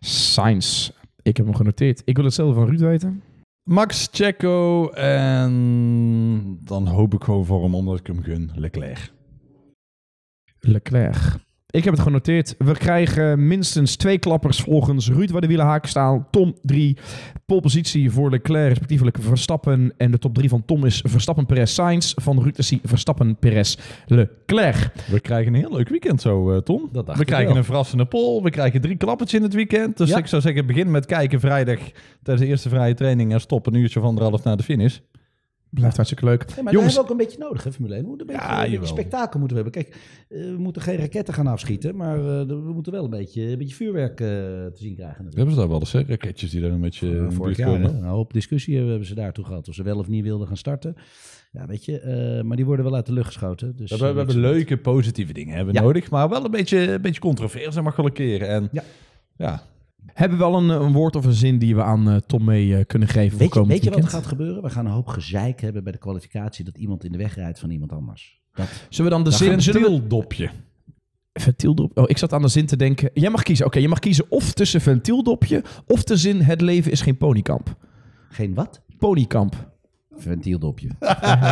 Sainz. Ik heb hem genoteerd. Ik wil hetzelfde van Ruud weten. Max, Checo en dan hoop ik gewoon voor hem, omdat ik hem gun, Leclerc. Leclerc. Ik heb het genoteerd. We krijgen minstens twee klappers volgens Ruud waar de wielen haken staan. Tom 3. Polpositie voor Leclerc, respectievelijk Verstappen. En de top 3 van Tom is Verstappen, Perez, Sainz. Van Ruud is hij Verstappen, Perez, Leclerc. We krijgen een heel leuk weekend zo, eh, Tom. we krijgen een verrassende pol. We krijgen drie klappertjes in het weekend. Dus ik zou zeggen, begin met kijken vrijdag tijdens de eerste vrije training. En stop een uurtje van anderhalf naar de finish. Blijft hartstikke leuk. maar Jongens, hebben we ook een beetje nodig, hè, Formule 1. We moeten een beetje, ja, een eh, spektakel moeten we hebben. Kijk, eh, we moeten geen raketten gaan afschieten, maar eh, we moeten wel een beetje, een beetje vuurwerk te zien krijgen. Natuurlijk. Hebben ze daar wel eens, hè? Raketjes die daar een beetje voor vorig komen. Een hoop discussie hebben ze daartoe gehad, of ze wel of niet wilden gaan starten. Ja, weet je, maar die worden wel uit de lucht geschoten. Dus, we, we hebben, leuke, positieve dingen hebben nodig, maar wel een beetje, een beetje controverse mag wel En, ja. ja, hebben we al een, een woord of een zin die we aan eh, Tom mee eh, kunnen geven? Weet, voor je, weet je wat er gaat gebeuren? We gaan een hoop gezeik hebben bij de kwalificatie dat iemand in de weg rijdt van iemand anders. Dat, zullen we dan de dan zin... Ventieldopje. Ventieldopje? Oh, ik zat aan de zin te denken. Jij mag kiezen. Oké, je mag kiezen of tussen ventieldopje of de zin het leven is geen ponykamp. Geen wat? Ponykamp. Ventieldopje.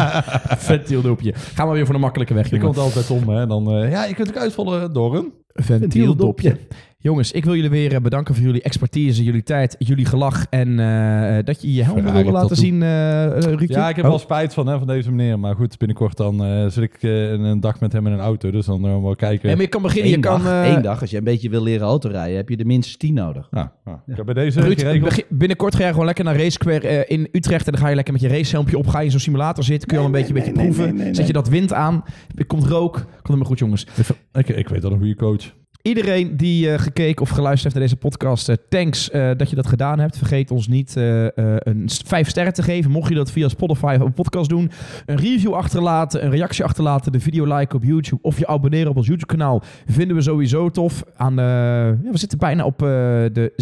ventieldopje. Gaan we weer voor de makkelijke weg. Je komt altijd om, hè? Dan, uh, ja, je kunt ook uitvallen door een ventieldopje. ventieldopje. Jongens, ik wil jullie weer eh, bedanken voor jullie expertise, jullie tijd, jullie gelach en eh, eh, dat je je helm wilde laten zien, Ja, ik heb oh. wel spijt van, hè, van deze meneer. Maar goed, binnenkort dan zit ik een dag met hem in een auto, dus dan gaan we kijken. En maar je kan beginnen, je dag, kan... één dag, als je een beetje wil leren autorijden, heb je de minstens tien nodig. Ah, ah. Ja, ja. bij deze binnenkort ga je gewoon lekker naar Race Square in Utrecht en dan ga je lekker met je racehelmpje op, ga je in zo'n simulator zitten, kun je al een beetje, beetje proeven, zet je dat wind aan, komt rook, komt helemaal goed jongens. Ik, ik weet al een goede coach. Iedereen die eh, gekeken of geluisterd heeft naar deze podcast, eh, thanks eh, dat je dat gedaan hebt. Vergeet ons niet een vijf sterren te geven. Mocht je dat via Spotify of een podcast doen, een review achterlaten, een reactie achterlaten, de video liken op YouTube of je abonneren op ons YouTube kanaal vinden we sowieso tof. Aan, ja, we zitten bijna op de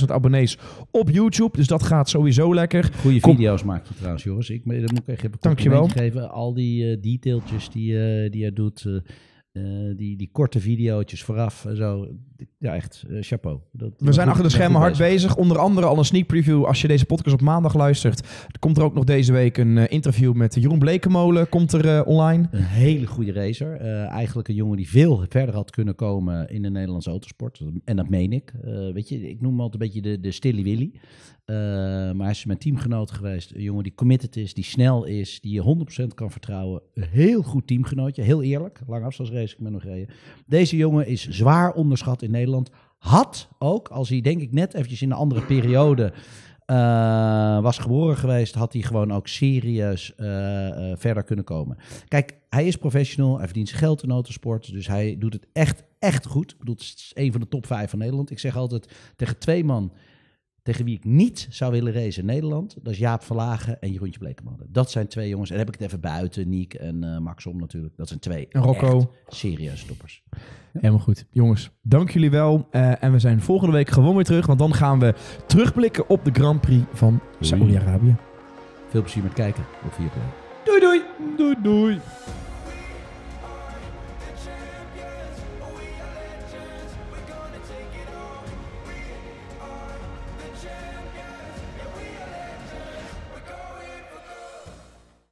26.000 abonnees op YouTube, dus dat gaat sowieso lekker. Goede video's maken, maak trouwens, Joris. Ik moet echt even geven. Al die detailtjes die, die je doet. Eh, die, die korte video's vooraf en zo ja, echt, eh, chapeau. we zijn achter de schermen hard bezig. Onder andere al een sneak preview als je deze podcast op maandag luistert. komt er ook nog deze week een eh, interview met Jeroen Blekemolen. Komt er eh, online. Een hele goede racer. eigenlijk een jongen die veel verder had kunnen komen in de Nederlandse autosport. En dat meen ik. weet je, ik noem hem altijd een beetje de, de Stilly Willy. maar hij is mijn teamgenoot geweest. Een jongen die committed is, die snel is, die je 100% kan vertrouwen. Een heel goed teamgenootje, heel eerlijk. Lang afstandsrace, ik met nog reden. Deze jongen is zwaar onderschat Nederland. Had ook, als hij denk ik net eventjes in een andere periode eh, was geboren geweest, had hij gewoon ook serieus eh, eh, verder kunnen komen. Kijk, hij is professional, hij verdient zijn geld in autosport, dus hij doet het echt, echt goed. Ik bedoel, het is een van de top vijf van Nederland. Ik zeg altijd tegen twee man tegen wie ik niet zou willen racen in Nederland, dat is Jaap Verlagen en Jeroentje Blekeman. Dat zijn twee jongens. En heb ik het even buiten, Niek en uh, eh, Max Om natuurlijk. Dat zijn twee en Rocco. serieuze toppers. Helemaal goed. Jongens, dank jullie wel. Eh, en we zijn volgende week gewoon weer terug, want dan gaan we terugblikken op de Grand Prix van Saoedi-Arabië. Veel plezier met kijken op 4 Doei doei! Doei doei!